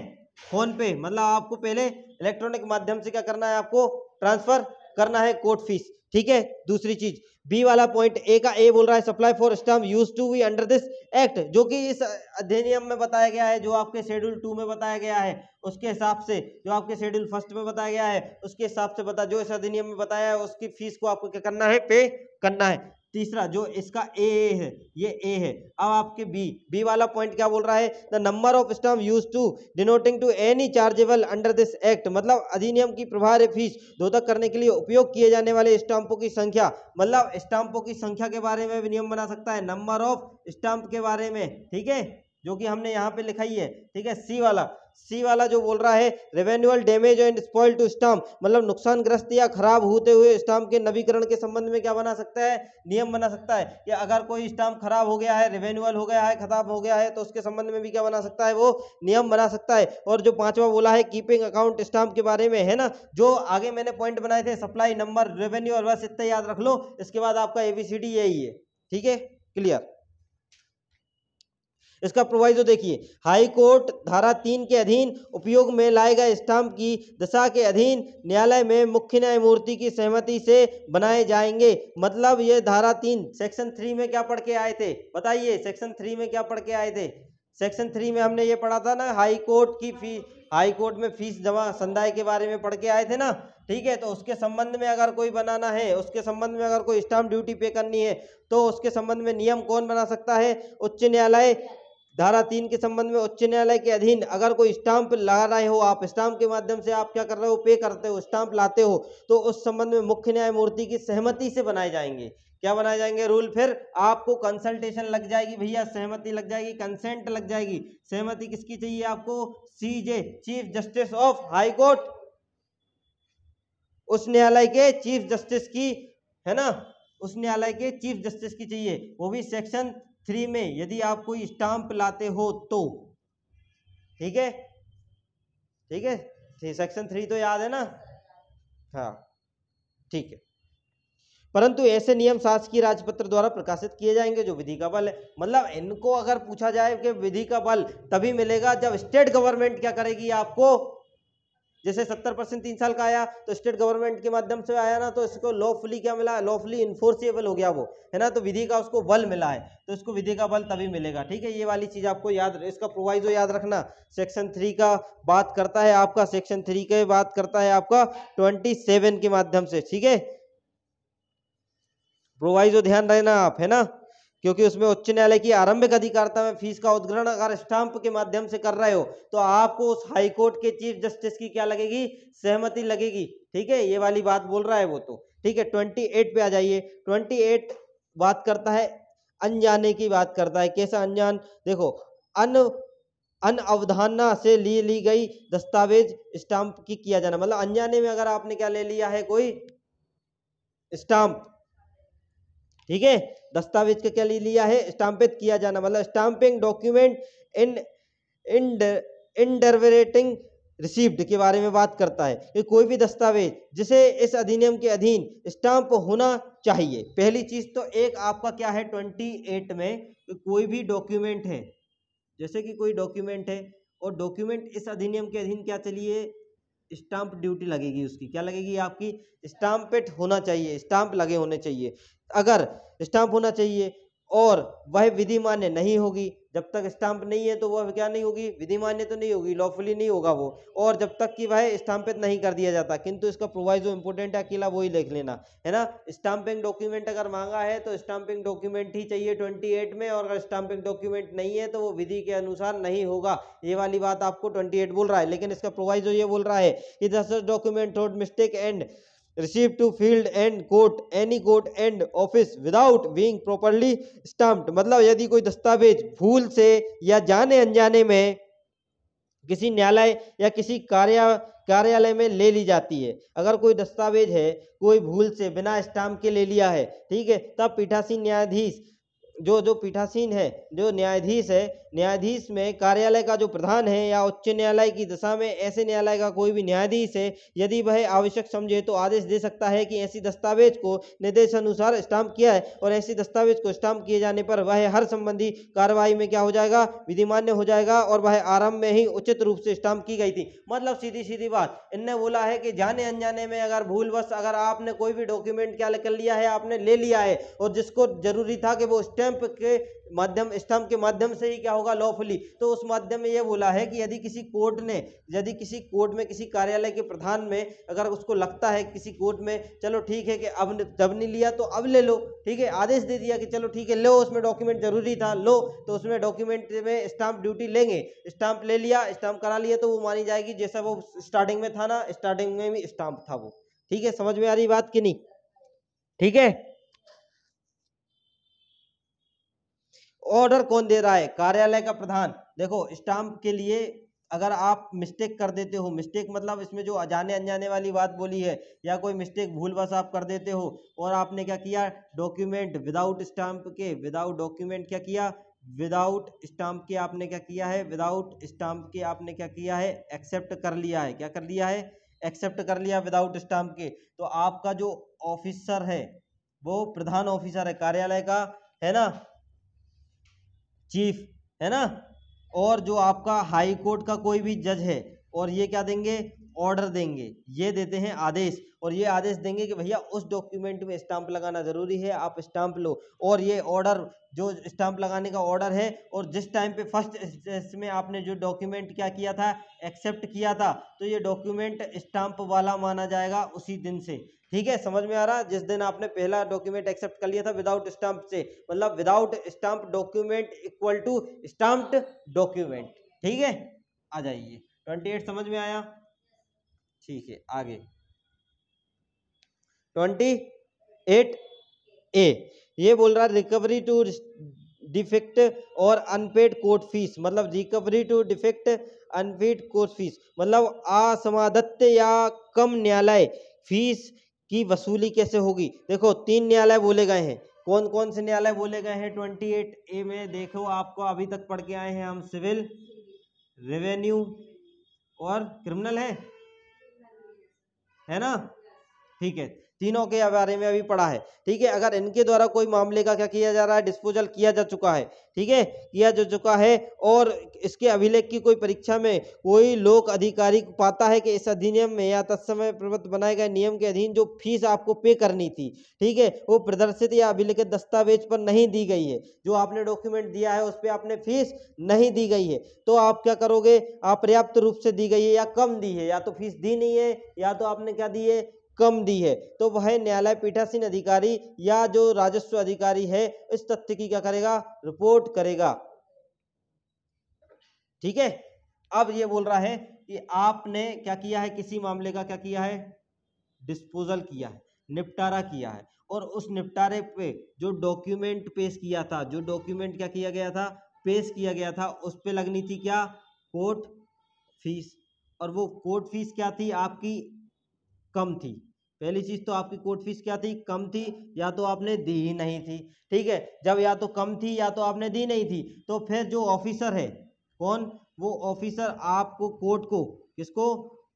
फोन पे मतलब आपको पहले इलेक्ट्रॉनिक माध्यम से क्या करना है आपको ट्रांसफर करना है कोर्ट फीस ठीक है दूसरी चीज बी वाला पॉइंट ए का ए बोल रहा है supply for stamp use to be under this act जो कि इस अधिनियम में बताया गया है जो आपके शेड्यूल टू में बताया गया है उसके हिसाब से जो आपके शेड्यूल फर्स्ट में बताया गया है उसके हिसाब से बता जो इस अधिनियम में बताया है उसकी फीस को आपको क्या करना है पे करना है तीसरा जो इसका ए है ये ए है अब आपके बी बी वाला पॉइंट क्या बोल रहा है the number of stamp use to denoting to any chargeable under this act मतलब अधिनियम की प्रभारी फीस दो तक करने के लिए उपयोग किए जाने वाले स्टाम्पों की संख्या मतलब स्टाम्पों की संख्या के बारे में भी नियम बना सकता है नंबर ऑफ स्टाम्प के बारे में ठीक है जो कि हमने यहाँ पे लिखाई है ठीक है सी वाला सी वाला जो बोल रहा है renewal damage and spoil to stamp मतलब नुकसानग्रस्त या खराब होते हुए स्टाम्प के नवीकरण के संबंध में क्या बना सकता है नियम बना सकता है कि अगर कोई स्टाम्प खराब हो गया है रेवेन्यूअल हो गया है खराब हो गया है तो उसके संबंध में भी क्या बना सकता है वो नियम बना सकता है और जो पांचवा बोला है कीपिंग अकाउंट स्टाम्प के बारे में है ना जो आगे मैंने पॉइंट बनाए थे सप्लाई नंबर रेवेन्यू और बस इतना याद रख लो इसके बाद आपका एबीसीडी यही है ठीक है क्लियर इसका प्रोवाइजो देखिए हाई कोर्ट धारा तीन के अधीन उपयोग में लाए गए स्टाम्प की दशा के अधीन न्यायालय में मुख्य न्यायमूर्ति की सहमति से बनाए जाएंगे मतलब ये धारा तीन सेक्शन थ्री में क्या पढ़ के आए थे बताइए सेक्शन थ्री में क्या पढ़ के आए थे सेक्शन थ्री में हमने ये पढ़ा था ना हाई कोर्ट की फी हाई कोर्ट में फीस जमा संदाय के बारे में पढ़ के आए थे ना ठीक है तो उसके संबंध में अगर कोई बनाना है उसके संबंध में अगर कोई स्टाम्प ड्यूटी पे करनी है तो उसके संबंध में नियम कौन बना सकता है उच्च न्यायालय धारा तीन के संबंध में उच्च न्यायालय के अधीन अगर कोई स्टाम्प ला रहे हो आप स्टाम्प के माध्यम से आप क्या कर रहे हो पे करते हो स्टाम्प लाते हो तो उस संबंध में मुख्य न्यायमूर्ति की सहमति से बनाए जाएंगे क्या बनाए जाएंगे रूल फिर आपको कंसल्टेशन लग जाएगी भैया सहमति लग जाएगी कंसेंट लग जाएगी सहमति किसकी चाहिए आपको CJ chief justice of high court उस न्यायालय के चीफ जस्टिस की है ना उस न्यायालय के चीफ जस्टिस की चाहिए वो भी सेक्शन थ्री में यदि आप कोई स्टाम्प लाते हो तो ठीक है ठीक है सेक्शन थ्री तो याद है ना हाँ ठीक है परंतु ऐसे नियम शासकीय राजपत्र द्वारा प्रकाशित किए जाएंगे जो विधि का बल है मतलब इनको अगर पूछा जाए कि विधि का बल तभी मिलेगा जब स्टेट गवर्नमेंट क्या करेगी आपको जैसे 70 परसेंट तीन साल का आया तो स्टेट गवर्नमेंट के माध्यम से आया ना तो इसको लॉफुली क्या मिला लॉफुली इन्फोर्सेबल हो गया वो है ना तो विधि का उसको बल मिला है तो इसको विधि का बल तभी मिलेगा ठीक है ये वाली चीज़ आपको याद इसका प्रोवाइजो याद रखना सेक्शन थ्री का बात करता है आपका सेक्शन थ्री का बात करता है आपका ट्वेंटी के माध्यम से ठीक है प्रोवाइजो ध्यान रहना आप है ना क्योंकि उसमें उच्च न्यायालय की आरंभिक अधिकारता में फीस का उद्ग्रहण अगर स्टाम्प के माध्यम से कर रहे हो तो आपको उस हाईकोर्ट के चीफ जस्टिस की क्या लगेगी सहमति लगेगी ठीक है ये वाली बात बोल रहा है वो तो ठीक है ट्वेंटी एट पे आ जाइए ट्वेंटी एट बात करता है अनजाने की बात करता है कैसा अनजान देखो अन अन अवधारणा से ली ली गई दस्तावेज स्टाम्प की किया जाना मतलब अनजाने में अगर आपने क्या ले लिया है कोई स्टाम्प ठीक है दस्तावेज का क्या लिया है स्टाम्पित किया जाना मतलब stamping document in in inadvertence received के बारे में बात करता है कि कोई भी दस्तावेज जिसे इस अधिनियम के अधीन स्टाम्प होना चाहिए पहली चीज तो एक आपका क्या है ट्वेंटी एट में कि कोई भी डॉक्यूमेंट है जैसे कि कोई डॉक्यूमेंट है और डॉक्यूमेंट इस अधिनियम के अधीन क्या चलिए स्टाम्प ड्यूटी लगेगी उसकी क्या लगेगी आपकी स्टाम्पेट होना चाहिए स्टाम्प लगे होने चाहिए अगर स्टाम्प होना चाहिए और वह विधि मान्य नहीं होगी जब तक स्टाम्प नहीं है तो वह क्या नहीं होगी विधि मान्य तो नहीं होगी लॉफुली नहीं होगा वो और जब तक कि वह स्टाम्पित नहीं कर दिया जाता किंतु इसका प्रोवाइजो इंपोर्टेंट है अकेला वही लिख लेना है ना स्टाम्पिंग डॉक्यूमेंट अगर मांगा है तो स्टाम्पिंग डॉक्यूमेंट ही चाहिए ट्वेंटी एट में और अगर स्टाम्पिंग डॉक्यूमेंट नहीं है तो वो विधि के अनुसार नहीं होगा ये वाली बात आपको ट्वेंटी एट बोल रहा है लेकिन इसका प्रोवाइजो ये बोल रहा है कि this document road mistake and receive to filed and court any court and office without being properly stamped मतलब यदि कोई दस्तावेज भूल से या जाने अनजाने में किसी न्यायालय या किसी कार्य कार्यालय में ले ली जाती है अगर कोई दस्तावेज है कोई भूल से बिना स्टाम्प के ले लिया है ठीक है तब पीठासीन न्यायाधीश जो जो पीठासीन है जो न्यायाधीश है न्यायाधीश में कार्यालय का जो प्रधान है या उच्च न्यायालय की दशा में ऐसे न्यायालय का कोई भी न्यायाधीश है यदि वह आवश्यक समझे तो आदेश दे सकता है कि ऐसी दस्तावेज को निर्देशानुसार स्टाम्प किया है और ऐसी दस्तावेज को स्टाम्प किए जाने पर वह हर संबंधी कार्रवाई में क्या हो जाएगा विधिमान्य हो जाएगा और वह आरंभ में ही उचित रूप से स्टाम्प की गई थी मतलब सीधी सीधी बात इनने बोला है कि जाने अनजाने में अगर भूल अगर आपने कोई भी डॉक्यूमेंट क्या कर लिया है आपने ले लिया है और जिसको जरूरी था कि वो स्टैम्प स्टैंप के माध्यम स्तंभ के माध्यम से ही क्या होगा लॉफुली तो उस माध्यम में यह बोला है कि यदि किसी कोर्ट ने यदि किसी कोर्ट में किसी कार्यालय के प्रधान में अगर उसको लगता है किसी कोर्ट में चलो ठीक है कि अब जब नहीं लिया तो अब ले लो ठीक है आदेश दे दिया कि चलो ठीक है लो उसमें डॉक्यूमेंट जरूरी था लो तो उसमें डॉक्यूमेंट में स्टाम्प ड्यूटी लेंगे स्टाम्प ले लिया स्टाम्प करा लिया तो वो मानी जाएगी जैसा वो स्टार्टिंग में था ना स्टार्टिंग में भी स्टाम्प था वो ठीक है समझ में आ रही बात कि नहीं ठीक है ऑर्डर कौन दे रहा है कार्यालय का प्रधान देखो स्टाम्प के लिए अगर आप मिस्टेक कर देते हो मिस्टेक मतलब इसमें जो अजाने अनजाने वाली बात बोली है या कोई मिस्टेक बस आप कर देते हो और आपने क्या किया डॉक्यूमेंट विदाउट स्टाम्प के विदाउट डॉक्यूमेंट क्या किया विदाउट स्टाम्प के आपने क्या किया है विदाउट स्टाम्प के आपने क्या किया है एक्सेप्ट कर लिया है क्या कर लिया है एक्सेप्ट कर लिया विदाउट स्टाम्प के तो आपका जो ऑफिसर है वो प्रधान ऑफिसर है कार्यालय का है ना चीफ है ना और जो आपका हाई कोर्ट का कोई भी जज है और ये क्या देंगे ऑर्डर देंगे ये देते हैं आदेश और ये आदेश देंगे कि भैया उस डॉक्यूमेंट में स्टाम्प लगाना ज़रूरी है आप स्टाम्प लो और ये ऑर्डर जो स्टाम्प लगाने का ऑर्डर है और जिस टाइम पे फर्स्ट में आपने जो डॉक्यूमेंट क्या किया था एक्सेप्ट किया था तो ये डॉक्यूमेंट स्टाम्प वाला माना जाएगा उसी दिन से ठीक है समझ में आ रहा जिस दिन आपने पहला डॉक्यूमेंट एक्सेप्ट कर लिया था विदाउट स्टम्प से मतलब without stamp document equal to stamped document ठीक है आ जाइए ट्वेंटी एट समझ में आया ठीक है आगे ट्वेंटी एट ए ये बोल रहा है रिकवरी टू डिफेक्ट और अनपेड कोर्ट फीस मतलब recovery to defect unpaid court fees मतलब असमादत्त या कम न्यायालय फीस की वसूली कैसे होगी देखो तीन न्यायालय बोले गए हैं कौन कौन से न्यायालय बोले गए हैं ट्वेंटी एट ए में देखो आपको अभी तक पढ़ के आए हैं हम सिविल रेवेन्यू और क्रिमिनल है है ना ठीक है तीनों के बारे में अभी पढ़ा है ठीक है अगर इनके द्वारा कोई मामले का क्या किया जा रहा है डिस्पोजल किया जा चुका है ठीक है किया जा चुका है और इसके अभिलेख की कोई परीक्षा में कोई लोक अधिकारी पाता है कि इस अधिनियम में या तत्समय प्रवृत्त बनाए गए नियम के अधीन जो फीस आपको पे करनी थी ठीक है वो प्रदर्शित या अभिलिखित दस्तावेज पर नहीं दी गई है जो आपने डॉक्यूमेंट दिया है उस पर आपने फीस नहीं दी गई है तो आप क्या करोगे आप पर्याप्त रूप से दी गई है या कम दी है या तो फीस दी नहीं है या तो आपने क्या दी है कम दी है तो वह न्यायालय पीठासीन अधिकारी या जो राजस्व अधिकारी है इस तथ्य की क्या करेगा रिपोर्ट करेगा ठीक है अब ये बोल रहा है कि आपने क्या किया है किसी मामले का क्या किया है डिस्पोजल किया है निपटारा किया है और उस निपटारे पे जो डॉक्यूमेंट पेश किया था जो डॉक्यूमेंट क्या किया गया था पेश किया गया था उस पर लगनी थी क्या कोर्ट फीस और वो कोर्ट फीस क्या थी आपकी कम थी पहली चीज तो आपकी कोर्ट फीस क्या थी कम थी या तो आपने दी ही नहीं थी ठीक है जब या तो कम थी या तो आपने दी नहीं थी तो फिर जो ऑफिसर है कौन वो ऑफिसर आपको कोर्ट को किसको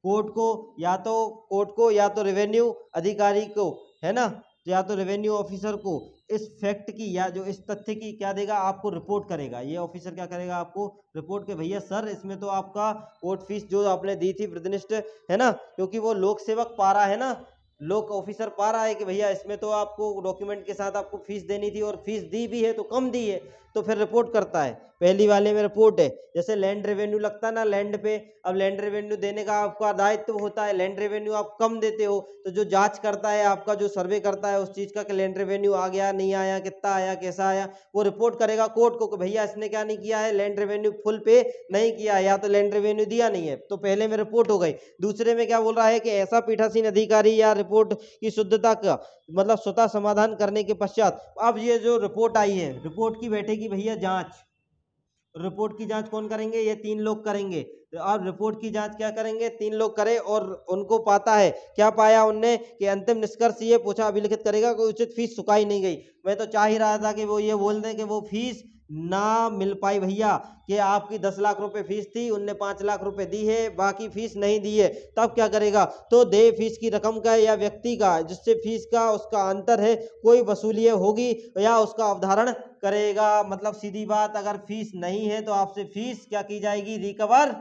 कोर्ट को या तो कोर्ट को या तो रेवेन्यू अधिकारी को है ना या तो रेवेन्यू ऑफिसर को इस फैक्ट की या जो इस तथ्य की क्या देगा आपको रिपोर्ट करेगा ये ऑफिसर क्या करेगा आपको रिपोर्ट के भैया सर इसमें तो आपका कोर्ट फीस जो आपने दी थी प्रतिनिष्ठ है ना क्योंकि वो लोक सेवक पारा है ना लोक ऑफिसर पा रहा है कि भैया इसमें तो आपको डॉक्यूमेंट के साथ आपको फीस देनी थी और फीस दी भी है तो कम दी है तो फिर रिपोर्ट करता है पहली वाले में रिपोर्ट है जैसे लैंड रेवेन्यू लगता है ना लैंड पे अब लैंड रेवेन्यू देने का आपका दायित्व होता है लैंड रेवेन्यू आप कम देते हो तो जो जांच करता है आपका जो सर्वे करता है उस चीज़ का कि लैंड रेवेन्यू आ गया नहीं आया कितना आया कैसा आया वो रिपोर्ट करेगा कोर्ट को कि भैया इसने क्या नहीं किया है लैंड रेवेन्यू फुल पे नहीं किया या तो लैंड रेवेन्यू दिया नहीं है तो पहले में रिपोर्ट हो गई दूसरे में क्या बोल रहा है कि ऐसा पीठासीन अधिकारी या रिपोर्ट की शुद्धता का मतलब स्वतः समाधान करने के पश्चात अब ये जो रिपोर्ट आई है रिपोर्ट की बैठेगी करेगी भैया जांच रिपोर्ट की जांच कौन करेंगे ये तीन लोग करेंगे और रिपोर्ट की जांच क्या करेंगे तीन लोग करें और उनको पाता है क्या पाया उनने कि अंतिम निष्कर्ष ये पूछा अभिलिखित करेगा कोई उचित फीस चुकाई नहीं गई मैं तो चाह ही रहा था कि वो ये बोल दें कि वो फीस ना मिल पाई भैया कि आपकी दस लाख रुपए फीस थी उनने पाँच लाख रुपए दी है बाकी फीस नहीं दी है तब क्या करेगा तो दे फीस की रकम का या व्यक्ति का जिससे फीस का उसका अंतर है कोई वसूली होगी या उसका अवधारण करेगा मतलब सीधी बात अगर फीस नहीं है तो आपसे फीस क्या की जाएगी रिकवर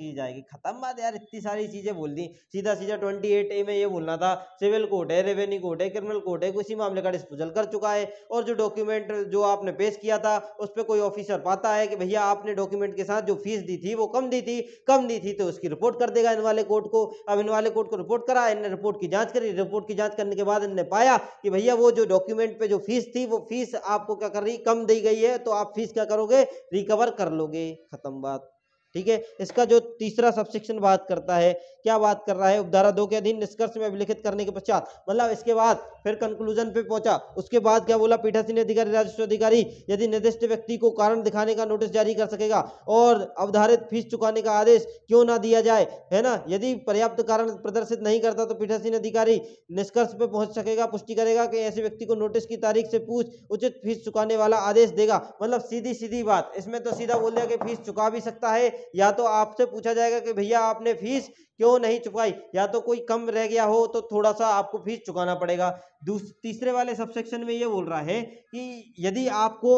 की जाएगी खत्म बात यार इतनी सारी चीज़ें बोल दी सीधा सीधा ट्वेंटी एट ए में ये बोलना था सिविल कोर्ट है रेवेन्यू कोर्ट है क्रिमिनल कोर्ट है किसी मामले का डिस्पोजल कर चुका है और जो डॉक्यूमेंट जो आपने पेश किया था उस पर कोई ऑफिसर पाता है कि भैया आपने डॉक्यूमेंट के साथ जो फीस दी थी वो कम दी थी कम दी थी तो उसकी रिपोर्ट कर देगा इन वाले कोर्ट को अब इन वाले कोर्ट को रिपोर्ट करा इनने रिपोर्ट की जाँच करी रिपोर्ट की जाँच करने के बाद इनने पाया कि भैया वो जो डॉक्यूमेंट पे जो फीस थी वो फीस आपको क्या कर रही कम दी गई है तो आप फीस क्या करोगे रिकवर कर लोगे खत्म बात ठीक है इसका जो तीसरा सबसेक्शन बात करता है क्या बात कर रहा है उपधारा दो के अधीन निष्कर्ष में अभिलिखित करने के पश्चात मतलब इसके बाद फिर कंक्लूजन पे पहुंचा उसके बाद क्या बोला पीठासीन अधिकारी राजस्व अधिकारी यदि निर्दिष्ट व्यक्ति को कारण दिखाने का नोटिस जारी कर सकेगा और अवधारित फीस चुकाने का आदेश क्यों ना दिया जाए है ना यदि पर्याप्त कारण प्रदर्शित नहीं करता तो पीठासीन अधिकारी निष्कर्ष पर पहुंच सकेगा पुष्टि करेगा कि ऐसे व्यक्ति को नोटिस की तारीख से पूछ उचित फीस चुकाने वाला आदेश देगा मतलब सीधी सीधी बात इसमें तो सीधा बोल दिया कि फीस चुका भी सकता है या तो आपसे पूछा जाएगा कि भैया आपने फीस क्यों नहीं चुकाई या तो कोई कम रह गया हो तो थोड़ा सा आपको फीस चुकाना पड़ेगा तीसरे वाले सबसेक्शन में ये बोल रहा है कि यदि आपको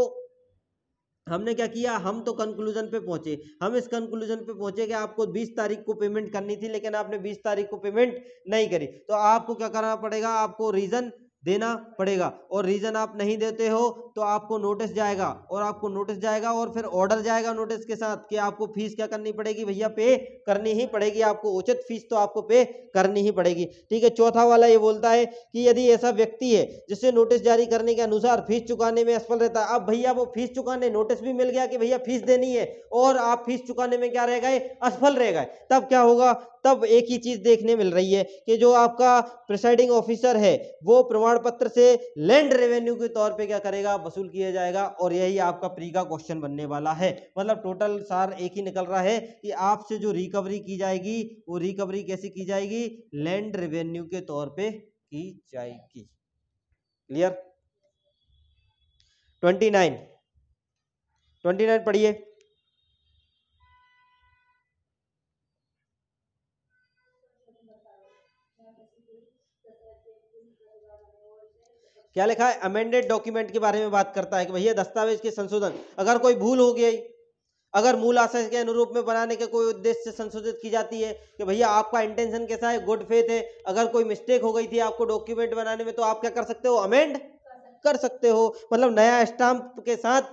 हमने क्या किया हम तो कंक्लूजन पे पहुंचे हम इस कंक्लूजन पे पहुंचे कि आपको 20 तारीख को पेमेंट करनी थी लेकिन आपने 20 तारीख को पेमेंट नहीं करी तो आपको क्या करना पड़ेगा आपको रीजन देना पड़ेगा और रीज़न आप नहीं देते हो तो आपको नोटिस जाएगा और आपको नोटिस जाएगा और फिर ऑर्डर जाएगा नोटिस के साथ कि आपको फीस क्या करनी पड़ेगी भैया पे करनी ही पड़ेगी आपको उचित फीस तो आपको पे करनी ही पड़ेगी ठीक है चौथा वाला ये बोलता है कि यदि ऐसा व्यक्ति है जिससे नोटिस जारी करने के अनुसार फीस चुकाने में असफल रहता है अब भैया वो फीस चुकाने नोटिस भी मिल गया कि भैया फीस देनी है और आप फीस चुकाने में क्या रह गए असफल रह गए तब क्या होगा तब एक ही चीज़ देखने मिल रही है कि जो आपका प्रिसाइडिंग ऑफिसर है वो प्रमाण प्रमाण पत्र से लैंड रेवेन्यू के तौर पे क्या करेगा वसूल किया जाएगा और यही आपका प्री का क्वेश्चन बनने वाला है मतलब टोटल सार एक ही निकल रहा है कि आपसे जो रिकवरी की जाएगी वो रिकवरी कैसे की जाएगी लैंड रेवेन्यू के तौर पर की जाएगी clear twenty nine twenty nine पढ़िए क्या लिखा है अमेंडेड डॉक्यूमेंट के बारे में बात करता है कि भैया दस्तावेज के संशोधन अगर कोई भूल हो गई अगर मूल आशय के अनुरूप में बनाने के कोई उद्देश्य से संशोधित की जाती है कि भैया आपका इंटेंशन कैसा है गुड फेथ है अगर कोई मिस्टेक हो गई थी आपको डॉक्यूमेंट बनाने में तो आप क्या कर सकते हो अमेंड कर सकते हो मतलब नया स्टाम्प के साथ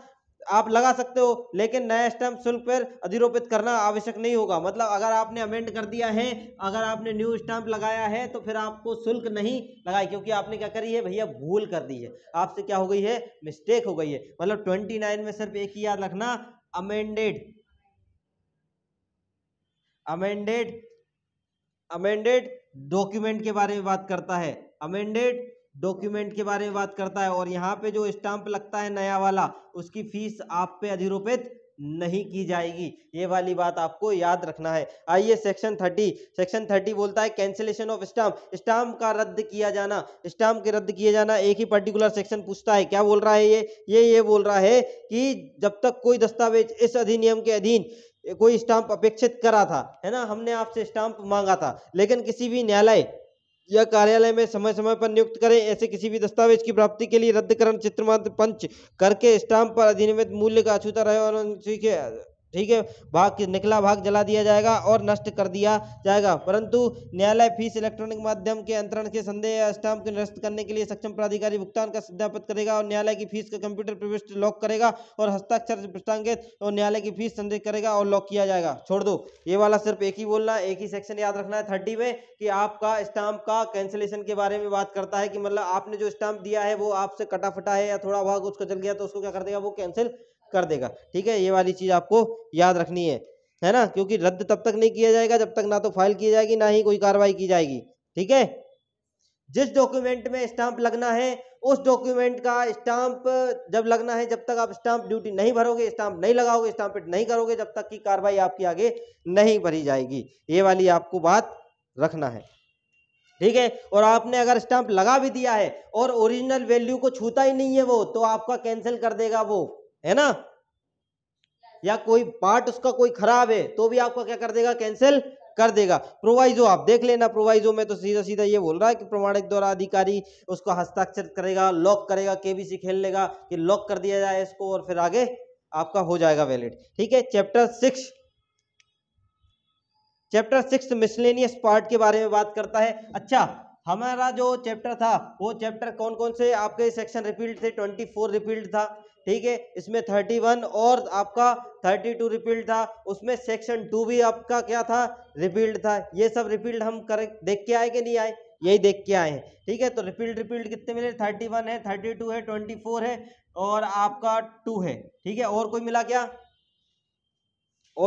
आप लगा सकते हो लेकिन नया स्टैंप शुल्क पर अधिरोपित करना आवश्यक नहीं होगा मतलब अगर आपने अमेंड कर दिया है अगर आपने न्यू स्टैंप लगाया है तो फिर आपको शुल्क नहीं लगाए क्योंकि आपने क्या करी है भैया भूल कर दी है आपसे क्या हो गई है मिस्टेक हो गई है मतलब ट्वेंटी नाइन में सिर्फ एक ही याद रखना अमेंडेड अमेंडेड अमेंडेड डॉक्यूमेंट के बारे में बात करता है अमेंडेड डॉक्यूमेंट के बारे में बात करता है और यहाँ पे जो स्टाम्प लगता है नया वाला उसकी फीस आप पे अधिरोपित नहीं की जाएगी ये वाली बात आपको याद रखना है आइए सेक्शन थर्टी सेक्शन थर्टी बोलता है कैंसिलेशन ऑफ स्टाम्प स्टाम्प का रद्द किया जाना स्टाम्प के रद्द किए जाना एक ही पर्टिकुलर सेक्शन पूछता है क्या बोल रहा है ये ये ये बोल रहा है कि जब तक कोई दस्तावेज इस अधिनियम के अधीन कोई स्टाम्प अपेक्षित करा था है ना हमने आपसे स्टाम्प मांगा था लेकिन किसी भी न्यायालय या कार्यालय में समय समय पर नियुक्त करें ऐसे किसी भी दस्तावेज की प्राप्ति के लिए रद्दकरण चित्रमात्र पंच करके स्टाम्प पर अधिनियमित मूल्य का अछूता रहे और उसी ठीक है भाग निकला भाग जला दिया जाएगा और नष्ट कर दिया जाएगा परंतु न्यायालय फीस इलेक्ट्रॉनिक माध्यम के अंतरण के संदेह या स्टाम्प को निरस्त करने के लिए सक्षम प्राधिकारी भुगतान का सत्यापित करेगा और न्यायालय की फीस का कंप्यूटर प्रविष्ट लॉक करेगा और हस्ताक्षर पृष्ठांकित और न्यायालय की फीस संदेह करेगा और लॉक किया जाएगा छोड़ दो ये वाला सिर्फ एक ही बोलना है एक ही सेक्शन याद रखना है थर्टी में कि आपका स्टाम्प का कैंसिलेशन के बारे में बात करता है कि मतलब आपने जो स्टाम्प दिया है वो आपसे कटाफटा है या थोड़ा भाग उसका जल गया तो उसको क्या कर देगा वो कैंसिल कर देगा ठीक है ये वाली चीज़ आपको याद रखनी है है ना क्योंकि रद्द तब तक नहीं किया जाएगा जब तक ना तो फाइल की जाएगी ना ही कोई कार्रवाई की जाएगी ठीक है जिस डॉक्यूमेंट में स्टाम्प लगना है उस डॉक्यूमेंट का स्टाम्प जब लगना है जब तक आप स्टाम्प ड्यूटी नहीं भरोगे स्टाम्प नहीं लगाओगे स्टाम्प नहीं करोगे जब तक की कार्रवाई आपकी आगे नहीं भरी जाएगी ये वाली आपको बात रखना है ठीक है और आपने अगर स्टाम्प लगा भी दिया है और ओरिजिनल वैल्यू को छूता ही नहीं है वो तो आपका कैंसिल कर देगा वो है ना या कोई पार्ट उसका कोई खराब है तो भी आपका क्या कर देगा कैंसिल कर देगा प्रोवाइजो आप देख लेना प्रोवाइजो में तो सीधा सीधा ये बोल रहा है कि प्रमाणिक द्वारा अधिकारी उसको हस्ताक्षर करेगा लॉक करेगा केबीसी खेल लेगा कि लॉक कर दिया जाए इसको और फिर आगे आपका हो जाएगा वैलिड ठीक है chapter six chapter six miscellaneous part के बारे में बात करता है अच्छा हमारा जो चैप्टर था वो चैप्टर कौन कौन से आपके सेक्शन रिपीट थे ट्वेंटी फोर रिपील्ड था ठीक है इसमें थर्टी वन और आपका थर्टी टू रिपील्ड था उसमें सेक्शन टू भी आपका क्या था रिपील्ड था ये सब रिपील्ड हम कर देख के आए कि नहीं आए यही देख के आए हैं ठीक है तो रिपील्ड रिपील्ड कितने मिले थर्टी वन है थर्टी टू है ट्वेंटी फोर है और आपका टू है ठीक है और कोई मिला क्या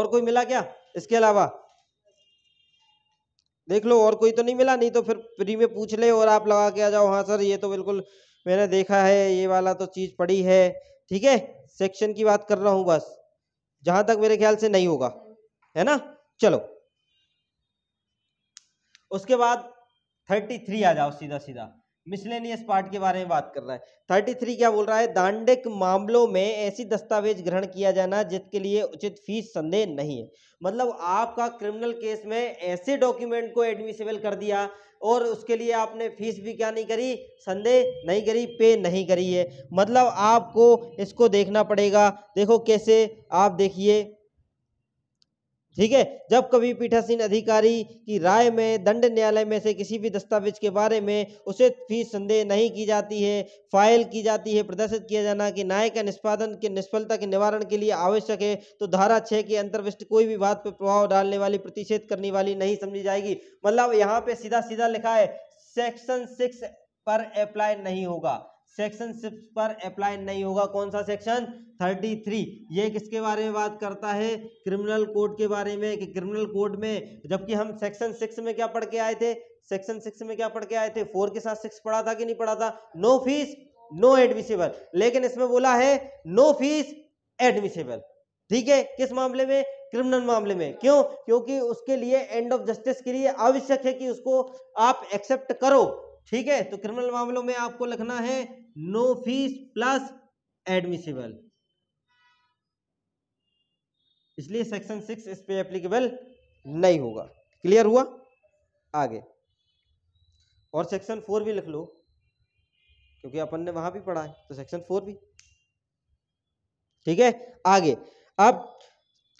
और कोई मिला क्या इसके अलावा देख लो और कोई तो नहीं मिला नहीं तो फिर फ्री में पूछ ले और आप लगा के आ जाओ हाँ सर ये तो बिल्कुल मैंने देखा है ये वाला तो चीज़ पड़ी है ठीक है सेक्शन की बात कर रहा हूं बस जहां तक मेरे ख्याल से नहीं होगा है ना चलो उसके बाद थर्टी थ्री आ जाओ सीधा सीधा मिसलेनियस पार्ट के बारे में बात कर रहा है थर्टी थ्री क्या बोल रहा है दांडिक मामलों में ऐसी दस्तावेज ग्रहण किया जाना जिसके लिए उचित फीस संदेह नहीं है मतलब आपका क्रिमिनल केस में ऐसे डॉक्यूमेंट को एडमिसिबल कर दिया और उसके लिए आपने फीस भी क्या नहीं करी संदेह नहीं करी पे नहीं करी है मतलब आपको इसको देखना पड़ेगा देखो कैसे आप देखिए ठीक है जब कभी पीठासीन अधिकारी की राय में दंड न्यायालय में से किसी भी दस्तावेज के बारे में उसे फीस संदेह नहीं की जाती है फाइल की जाती है प्रदर्शित किया जाना कि न्याय का निष्पादन के निष्फलता के निवारण के लिए आवश्यक है तो धारा छः के अंतर्विष्ट कोई भी बात पर प्रभाव डालने वाली प्रतिषेध करने वाली नहीं समझी जाएगी मतलब यहाँ पे सीधा सीधा लिखा है सेक्शन सिक्स पर अप्लाई नहीं होगा सेक्शन सिक्स पर अप्लाई नहीं होगा कौन सा सेक्शन 33 ये किसके बारे में बात करता है क्रिमिनल कोड के बारे में कि क्रिमिनल कोड में जबकि हम सेक्शन सिक्स में क्या पढ़ के आए थे सेक्शन सिक्स में क्या पढ़ के आए थे फोर के साथ सिक्स पढ़ा था कि नहीं पढ़ा था नो फीस नो एडमिशेबल लेकिन इसमें बोला है नो फीस एडमिशेबल ठीक है किस मामले में क्रिमिनल मामले में क्यों क्योंकि उसके लिए एंड ऑफ जस्टिस के लिए आवश्यक है कि उसको आप एक्सेप्ट करो ठीक है तो क्रिमिनल मामलों में आपको लिखना है नो फीस प्लस एडमिसिबल इसलिए सेक्शन सिक्स इस पे एप्लीकेबल नहीं होगा क्लियर हुआ आगे और सेक्शन फोर भी लिख लो क्योंकि अपन ने वहां भी पढ़ा है तो सेक्शन फोर भी ठीक है आगे अब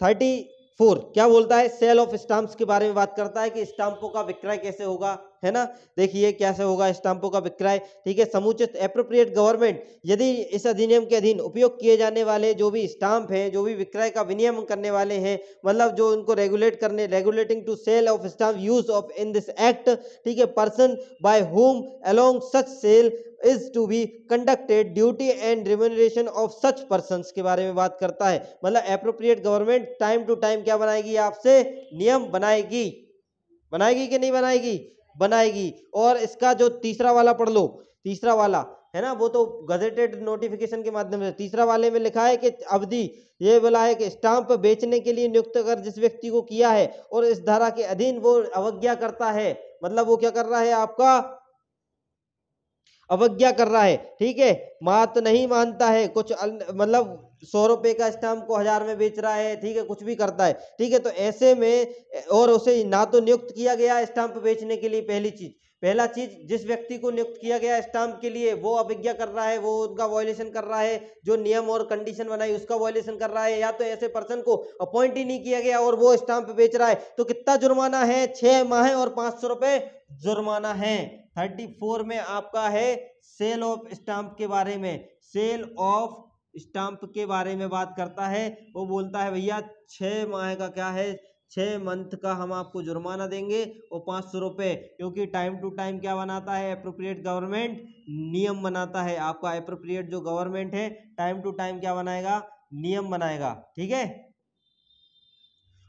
थर्टी फोर क्या बोलता है सेल ऑफ स्टाम्प के बारे में बात करता है कि स्टाम्पों का विक्रय कैसे होगा है ना देखिए कैसे होगा स्टाम्पों का विक्रय ठीक है समुचित अप्रोप्रिएट गवर्नमेंट यदि इस अधिनियम के अधीन उपयोग किए जाने वाले जो भी स्टाम्प हैं जो भी विक्रय का विनियम करने वाले हैं मतलब जो उनको रेगुलेट करने regulating to sale of stamp use of in this act ठीक है person by whom along such sale is to be conducted duty and remuneration of such person के बारे में बात करता है मतलब appropriate government time to time क्या बनाएगी आपसे नियम बनाएगी बनाएगी कि नहीं बनाएगी बनाएगी और इसका जो तीसरा वाला पढ़ लो तीसरा वाला है ना वो तो गजेटेड नोटिफिकेशन के माध्यम से तीसरा वाले में लिखा है कि अवधि ये बोला है कि स्टाम्प बेचने के लिए नियुक्त कर जिस व्यक्ति को किया है और इस धारा के अधीन वो अवज्ञा करता है मतलब वो क्या कर रहा है आपका अवज्ञा कर रहा है ठीक है मात नहीं मानता है कुछ मतलब सौ रुपये का स्टाम्प को हज़ार में बेच रहा है ठीक है कुछ भी करता है ठीक है तो ऐसे में और उसे ना तो नियुक्त किया गया स्टाम्प बेचने के लिए पहली चीज़ पहला चीज जिस व्यक्ति को नियुक्त किया गया स्टाम्प के लिए वो अभिज्ञा कर रहा है वो उनका वॉयलेशन कर रहा है जो नियम और कंडीशन बनाई उसका वॉयलेशन कर रहा है या तो ऐसे पर्सन को अपॉइंट ही नहीं किया गया और वो स्टाम्प बेच रहा है तो कितना जुर्माना है छह माह और पांच सौ रुपए जुर्माना है थर्टी फोर में आपका है सेल ऑफ स्टाम्प के बारे में सेल ऑफ स्टाम्प के बारे में बात करता है वो बोलता है भैया छः माह का क्या है छः मंथ का हम आपको जुर्माना देंगे और पाँच सौ रुपये क्योंकि टाइम टू टाइम क्या बनाता है अप्रोप्रिएट गवर्नमेंट नियम बनाता है आपका अप्रोप्रिएट जो गवर्नमेंट है टाइम टू टाइम क्या बनाएगा नियम बनाएगा ठीक है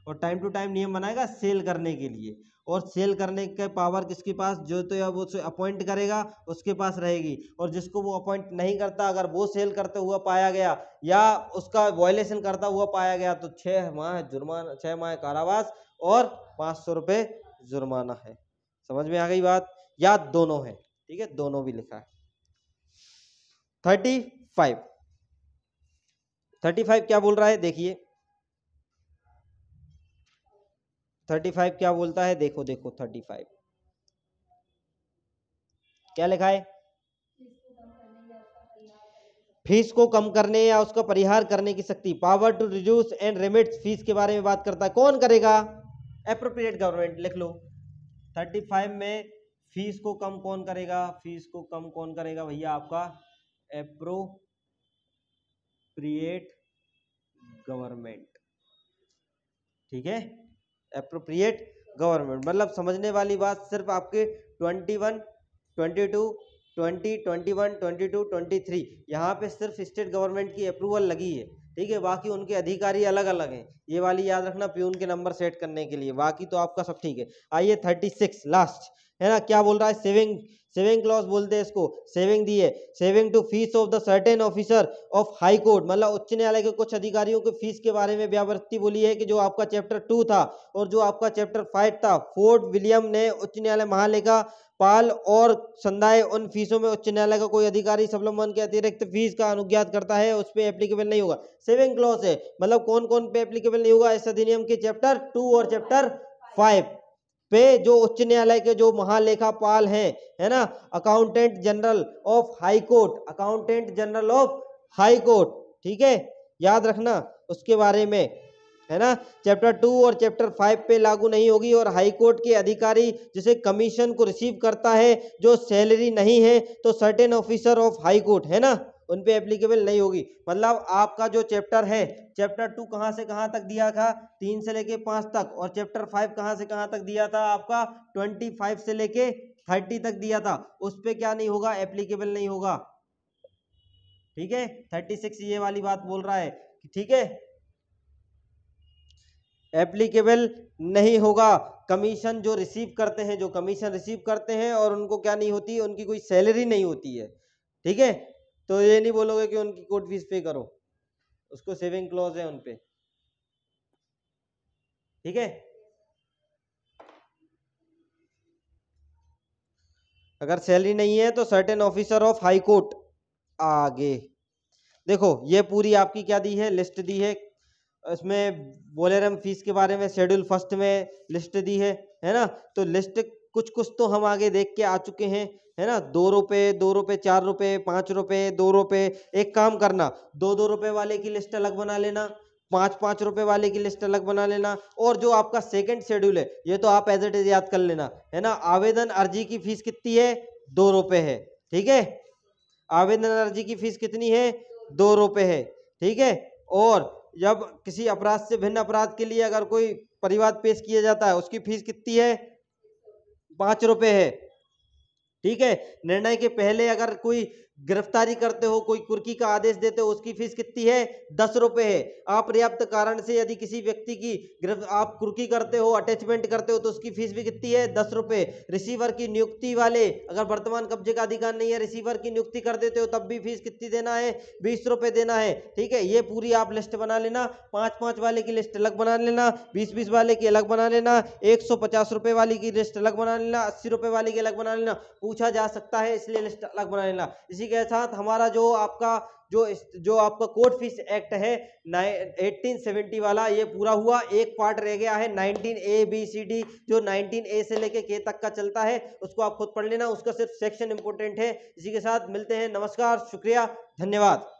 और टाइम टू टाइम नियम बनाएगा सेल करने के लिए और सेल करने के पावर किसके पास जो तो या वो अपॉइंट करेगा उसके पास रहेगी और जिसको वो अपॉइंट नहीं करता अगर वो सेल करते हुआ पाया गया या उसका वॉयलेशन करता हुआ पाया गया तो छः माह जुर्माना छः माह कारावास और पाँच सौ रुपये जुर्माना है समझ में आ गई बात या दोनों है ठीक है दोनों भी लिखा है थर्टी फाइव थर्टी फाइव क्या बोल रहा है देखिए थर्टी फाइव क्या बोलता है देखो देखो थर्टी फाइव क्या लिखा है फीस को कम करने या उसका परिहार करने की शक्ति power to reduce and remit fees के बारे में बात करता है कौन करेगा अप्रोप्रिएट गवर्नमेंट लिख लो थर्टी फाइव में फीस को कम कौन करेगा फीस को कम कौन करेगा भैया आपका अप्रोप्रिएट गवर्नमेंट ठीक है अप्रोप्रिएट गवर्नमेंट मतलब समझने वाली बात सिर्फ आपके twenty one twenty two twenty twenty one twenty two twenty three यहाँ पर सिर्फ स्टेट गवर्नमेंट की अप्रूवल लगी है ठीक है बाकी उनके अधिकारी अलग अलग हैं ये वाली याद रखना प्यून के नंबर सेट करने के लिए बाकी तो आपका सब ठीक है आइए थर्टी सिक्स लास्ट है ना क्या बोल रहा है सेविंग सेविंग क्लॉज बोलते हैं इसको सेविंग दी है saving to fees of the certain officer of high court मतलब उच्च न्यायालय के कुछ अधिकारियों के फीस के बारे में व्यावृत्ति बोली है कि जो आपका चैप्टर टू था और जो आपका चैप्टर फाइव था फोर्ट विलियम ने उच्च न्यायालय महालेखा पाल और संदाय उन फीसों में उच्च न्यायालय का कोई अधिकारी सबलंबन के अतिरिक्त फीस का अनुज्ञात करता है उस पर एप्लीकेबल नहीं होगा सेविंग क्लॉज है मतलब कौन कौन पे एप्लीकेबल नहीं होगा इस अधिनियम के चैप्टर टू और चैप्टर फाइव पे जो उच्च न्यायालय के जो महालेखापाल हैं है ना accountant general of high court accountant general of high court ठीक है याद रखना उसके बारे में है ना चैप्टर टू और चैप्टर फाइव पे लागू नहीं होगी और हाई कोर्ट के अधिकारी जिसे कमीशन को रिसीव करता है जो सैलरी नहीं है तो certain officer of high court है ना उन पर एप्लीकेबल नहीं होगी मतलब आपका जो चैप्टर है चैप्टर टू कहाँ से कहाँ तक दिया था तीन से लेके पाँच तक और चैप्टर फाइव कहाँ से कहाँ तक दिया था आपका ट्वेंटी फाइव से लेके थर्टी तक दिया था उस पर क्या नहीं होगा एप्लीकेबल नहीं होगा ठीक है थर्टी सिक्स ये वाली बात बोल रहा है ठीक है एप्लीकेबल नहीं होगा कमीशन जो रिसीव करते हैं जो कमीशन रिसीव करते हैं और उनको क्या नहीं होती उनकी कोई सैलरी नहीं होती है ठीक है तो ये नहीं बोलोगे कि उनकी कोर्ट फीस पे करो उसको सेविंग क्लॉज है उनपे ठीक है अगर सैलरी नहीं है तो certain officer of high court आगे देखो ये पूरी आपकी क्या दी है लिस्ट दी है इसमें बोलेरम फीस के बारे में शेड्यूल फर्स्ट में लिस्ट दी है है ना तो लिस्ट कुछ कुछ तो हम आगे देख के आ चुके हैं है ना दो रुपये दो रुपये चार रुपये पाँच रुपये दो रुपये एक काम करना दो दो रुपये वाले की लिस्ट अलग बना लेना पाँच पाँच रुपये वाले की लिस्ट अलग बना लेना और जो आपका सेकंड शेड्यूल है ये तो आप एज एट इज याद कर लेना है ना आवेदन अर्जी की फीस कितनी है दो रुपये है ठीक है आवेदन अर्जी की फीस कितनी है दो रुपये है ठीक है और जब किसी अपराध से भिन्न अपराध के लिए अगर कोई परिवाद पेश किया जाता है उसकी फीस कितनी है पाँच रुपये है ठीक है निर्णय के पहले अगर कोई गिरफ्तारी करते हो कोई कुर्की का आदेश देते हो उसकी फीस कितनी है दस रुपये है अपर्याप्त कारण से यदि किसी व्यक्ति की आप कुर्की करते हो अटैचमेंट करते हो तो उसकी फीस भी कितनी है दस रुपये रिसीवर की नियुक्ति वाले अगर वर्तमान कब्जे का अधिकार नहीं है रिसीवर की नियुक्ति कर देते हो तब भी फीस कितनी देना है बीस रुपये देना है ठीक है ये पूरी आप लिस्ट बना लेना पाँच पाँच वाले की लिस्ट अलग बना लेना बीस बीस वाले की अलग बना लेना एक सौ पचास रुपये वाली की लिस्ट अलग बना लेना अस्सी रुपये वाली की अलग बना लेना पूछा जा सकता है इसलिए लिस्ट अलग बना लेना इसी के साथ तो हमारा जो आपका जो जो आपका कोर्ट फिश एक्ट है एट्टीन सेवेंटी वाला ये पूरा हुआ एक पार्ट रह गया है nineteen A B C D जो नाइनटीन ए से लेके के तक का चलता है उसको आप खुद पढ़ लेना उसका सिर्फ सेक्शन इंपोर्टेंट है इसी के साथ मिलते हैं नमस्कार शुक्रिया धन्यवाद